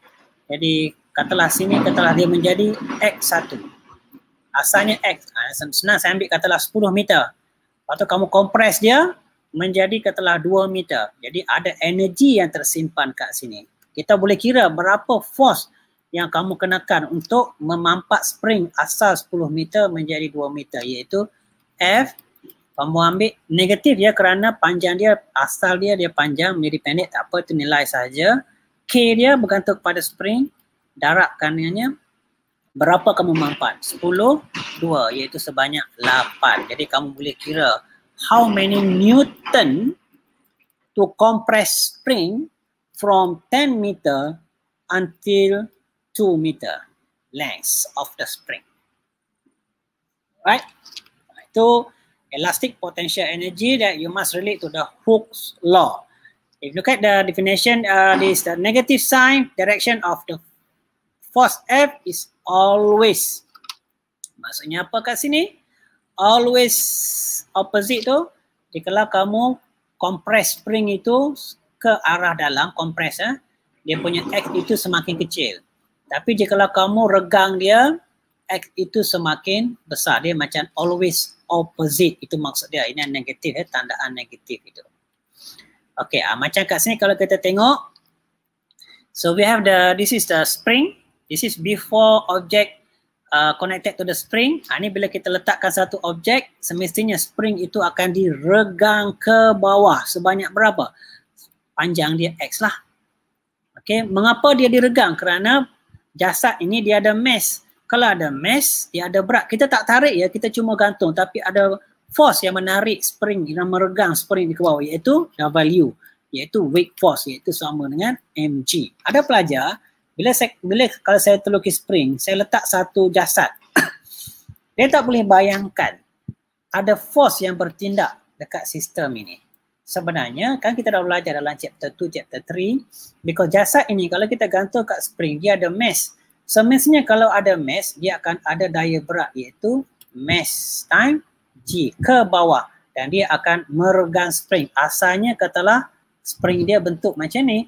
Jadi katalah sini katalah dia menjadi x satu. Asalnya X, ha, senang saya ambil katalah 10 meter. Lepas tu kamu kompres dia menjadi katalah 2 meter. Jadi ada energi yang tersimpan kat sini. Kita boleh kira berapa force yang kamu kenakan untuk memampat spring asal 10 meter menjadi 2 meter iaitu F kamu ambil negatif ya kerana panjang dia asal dia dia panjang menjadi pendek tak apa itu nilai saja K dia bergantung kepada spring darab kanannya berapa kamu memampat 10 2 iaitu sebanyak 8 jadi kamu boleh kira how many newton to compress spring from 10 meter until Two meter length of the spring. Right? Itu elastic potential energy that you must relate to the Hooke's law. If you look at the definition, uh, this the negative sign direction of the force F is always. Maksudnya apa kat sini? Always opposite tu. Jika kamu compress spring itu ke arah dalam, compress, eh, dia punya X itu semakin kecil. Tapi jika kamu regang dia, X itu semakin besar. Dia macam always opposite. Itu maksud dia. Ini negatif, eh? tandaan negatif itu. Okay, ah, macam kat sini kalau kita tengok. So we have the, this is the spring. This is before object uh, connected to the spring. Ha, ini bila kita letakkan satu objek, semestinya spring itu akan diregang ke bawah sebanyak berapa? Panjang dia X lah. Okay, mengapa dia diregang? Kerana jasad ini dia ada mass. Kalau ada mass, dia ada berat. Kita tak tarik ya, kita cuma gantung. Tapi ada force yang menarik spring, yang meregang spring di bawah iaitu value. Iaitu weight force, iaitu sama dengan mg. Ada pelajar, bila, saya, bila kalau saya terlukis spring, saya letak satu jasad. dia tak boleh bayangkan ada force yang bertindak dekat sistem ini sebenarnya kan kita dah belajar dalam chapter 2, chapter 3 because jasad ini kalau kita gantung kat spring dia ada mass. So massnya kalau ada mass dia akan ada daya berat iaitu mass time G ke bawah dan dia akan meregang spring. Asalnya katalah spring dia bentuk macam ni.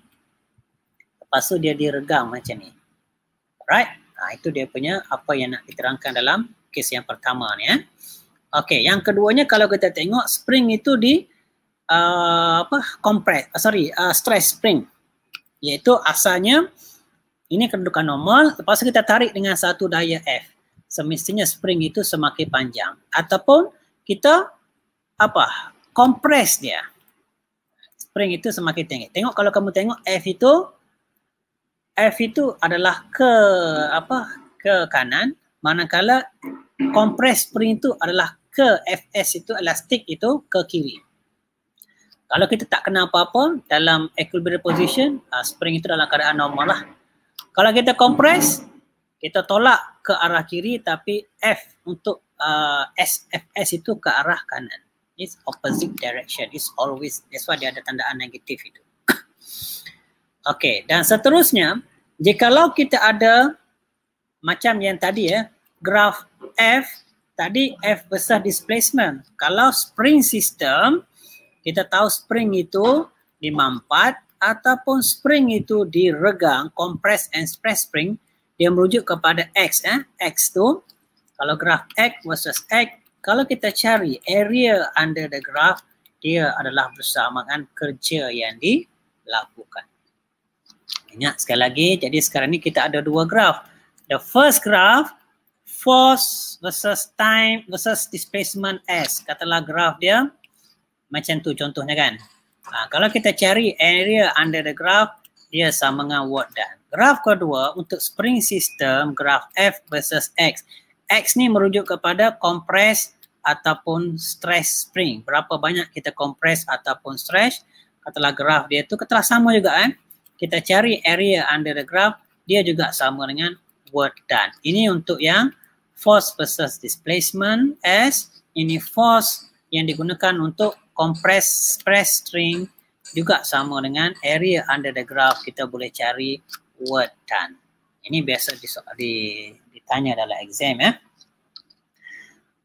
Lepas tu dia diregang macam ni. Right? Nah, ha, itu dia punya apa yang nak diterangkan dalam kes yang pertama ni. Eh. Okay, yang keduanya kalau kita tengok spring itu di Ah, apa compress ah, sorry uh, stress spring iaitu asalnya ini kedudukan normal lepas kita tarik dengan satu daya F semestinya spring itu semakin panjang ataupun kita apa compress dia spring itu semakin tinggi tengok kalau kamu tengok F itu F itu adalah ke apa ke kanan manakala kompres spring itu adalah ke FS itu elastik itu ke kiri kalau kita tak kena apa-apa dalam equilibrium position uh, spring itu dalam keadaan normal lah kalau kita compress kita tolak ke arah kiri tapi F untuk uh, ah, SFS itu ke arah kanan it's opposite direction it's always that's why dia ada tandaan negatif itu Okay, dan seterusnya jikalau kita ada macam yang tadi ya eh, graf F tadi F besar displacement kalau spring system kita tahu spring itu dimampat ataupun spring itu diregang, compress and stress spring, dia merujuk kepada X. Eh? X tu kalau graf X versus X, kalau kita cari area under the graph, dia adalah bersama dengan kerja yang dilakukan. Ingat sekali lagi, jadi sekarang ni kita ada dua graf. The first graf force versus time versus displacement S. Katalah graf dia, macam tu contohnya kan. Ha, kalau kita cari area under the graph, dia sama dengan work done. Graph kedua untuk spring system, graph F versus X. X ni merujuk kepada compress ataupun stress spring. Berapa banyak kita compress ataupun stress. Katalah graf dia tu, katalah sama juga kan. Kita cari area under the graph, dia juga sama dengan work done. Ini untuk yang force versus displacement S. Ini force yang digunakan untuk compressed stress strain juga sama dengan area under the graph kita boleh cari word ton. Ini biasa di, di, ditanya dalam exam ya.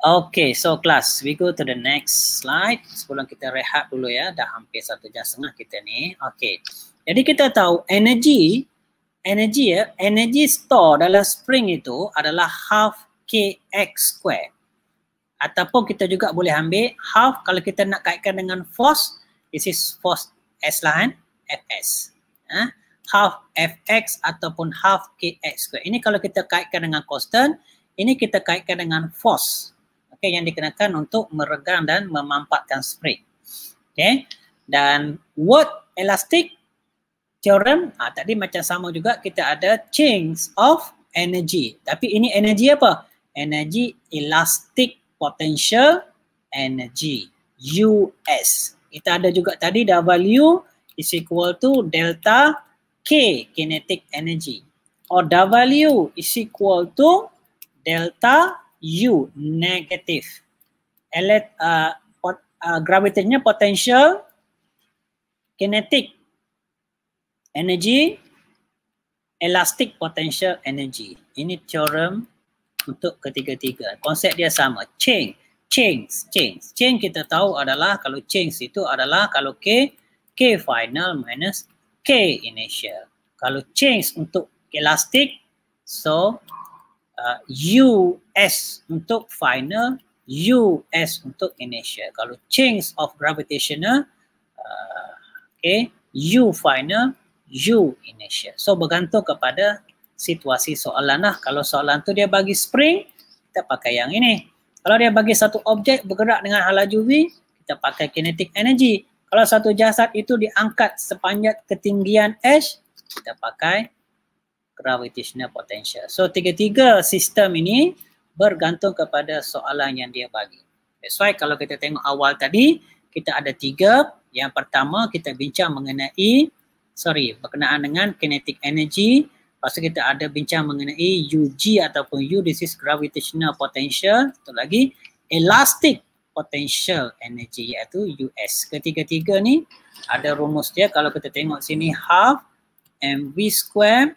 Okay, so class, we go to the next slide. Sebelum kita rehat dulu ya, dah hampir satu jam setengah kita ni. Okay, jadi kita tahu energy, energy ya, energy store dalam spring itu adalah half kx square ataupun kita juga boleh ambil half kalau kita nak kaitkan dengan force this is force s lah kan fs eh? Ha? half fx ataupun half kx square ini kalau kita kaitkan dengan constant ini kita kaitkan dengan force okay, yang dikenakan untuk meregang dan memampatkan spring okay? dan word elastic theorem ha, tadi macam sama juga kita ada change of energy tapi ini energy apa energy elastic potential energy US. Kita ada juga tadi W is equal to delta K kinetic energy or W is equal to delta U negative. Elet, uh, pot, uh, gravitasinya potential kinetic energy elastic potential energy. Ini teorem untuk ketiga-tiga. Konsep dia sama. Change. Change. Change. Change kita tahu adalah kalau change itu adalah kalau K, K final minus K initial. Kalau change untuk elastik so uh, s untuk final, u s untuk initial. Kalau change of gravitational, uh, okay, U final, U initial. So bergantung kepada situasi soalan lah. Kalau soalan tu dia bagi spring, kita pakai yang ini. Kalau dia bagi satu objek bergerak dengan halaju V, kita pakai kinetic energy. Kalau satu jasad itu diangkat sepanjang ketinggian H, kita pakai gravitational potential. So, tiga-tiga sistem ini bergantung kepada soalan yang dia bagi. That's why kalau kita tengok awal tadi, kita ada tiga. Yang pertama kita bincang mengenai, sorry, berkenaan dengan kinetic energy Lepas kita ada bincang mengenai UG ataupun U, this is gravitational potential. Satu lagi, elastic potential energy iaitu US. Ketiga-tiga ni ada rumus dia. Kalau kita tengok sini, half mv square,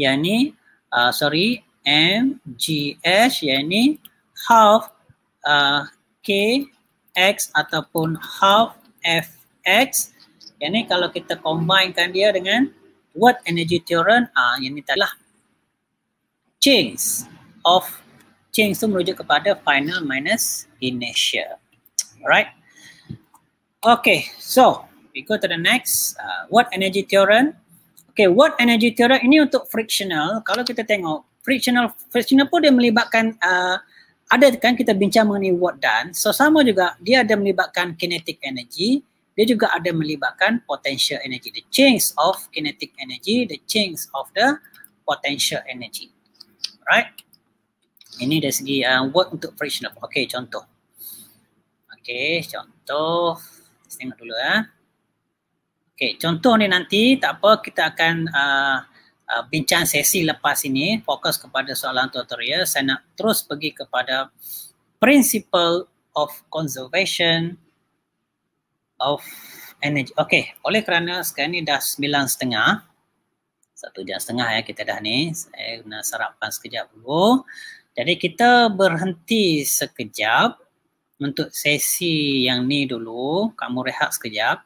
yang ni, uh, sorry, mgh, yang ni half uh, kx ataupun half fx. Yang ni kalau kita combinekan dia dengan what energy theorem ah uh, yang ni telah change of change tu merujuk kepada final minus inertia alright okay so we go to the next uh, what energy theorem okay what energy theorem ini untuk frictional kalau kita tengok frictional frictional pun dia melibatkan uh, ada kan kita bincang mengenai what done so sama juga dia ada melibatkan kinetic energy dia juga ada melibatkan potential energy, the change of kinetic energy, the change of the potential energy. Right? Ini dari segi uh, work untuk friction loop. Okay, contoh. Okay, contoh. Kita tengok dulu ya. Eh. Okay, contoh ni nanti tak apa kita akan uh, Uh, bincang sesi lepas ini fokus kepada soalan tutorial saya nak terus pergi kepada principle of conservation of energy. Okey, oleh kerana sekarang ni dah sembilan setengah. Satu jam setengah ya kita dah ni. Saya nak sarapan sekejap dulu. Jadi kita berhenti sekejap untuk sesi yang ni dulu. Kamu rehat sekejap.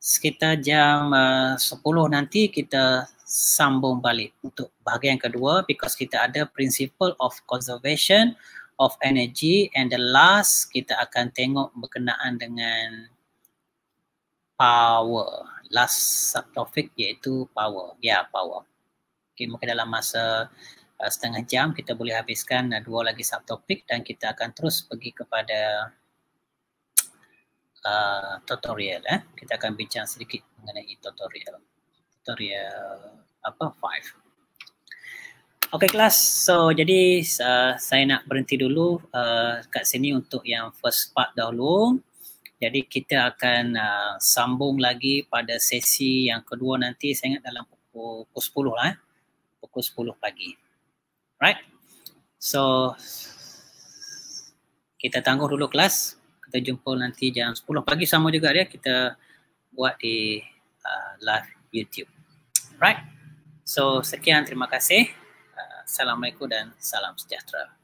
Sekitar jam uh, sepuluh nanti kita sambung balik untuk bahagian kedua because kita ada principle of conservation of energy and the last kita akan tengok berkenaan dengan power last subtopic iaitu power ya yeah, power okay, mungkin dalam masa uh, setengah jam kita boleh habiskan uh, dua lagi subtopik dan kita akan terus pergi kepada uh, tutorial eh kita akan bincang sedikit mengenai tutorial tutorial apa five okay kelas so jadi uh, saya nak berhenti dulu uh, kat sini untuk yang first part dahulu jadi kita akan uh, sambung lagi pada sesi yang kedua nanti saya ingat dalam pukul, pukul 10 lah. Eh. Pukul 10 pagi. Right? So kita tangguh dulu kelas. Kita jumpa nanti jam 10 pagi sama juga dia. Kita buat di uh, live YouTube. Right? So sekian terima kasih. Uh, Assalamualaikum dan salam sejahtera.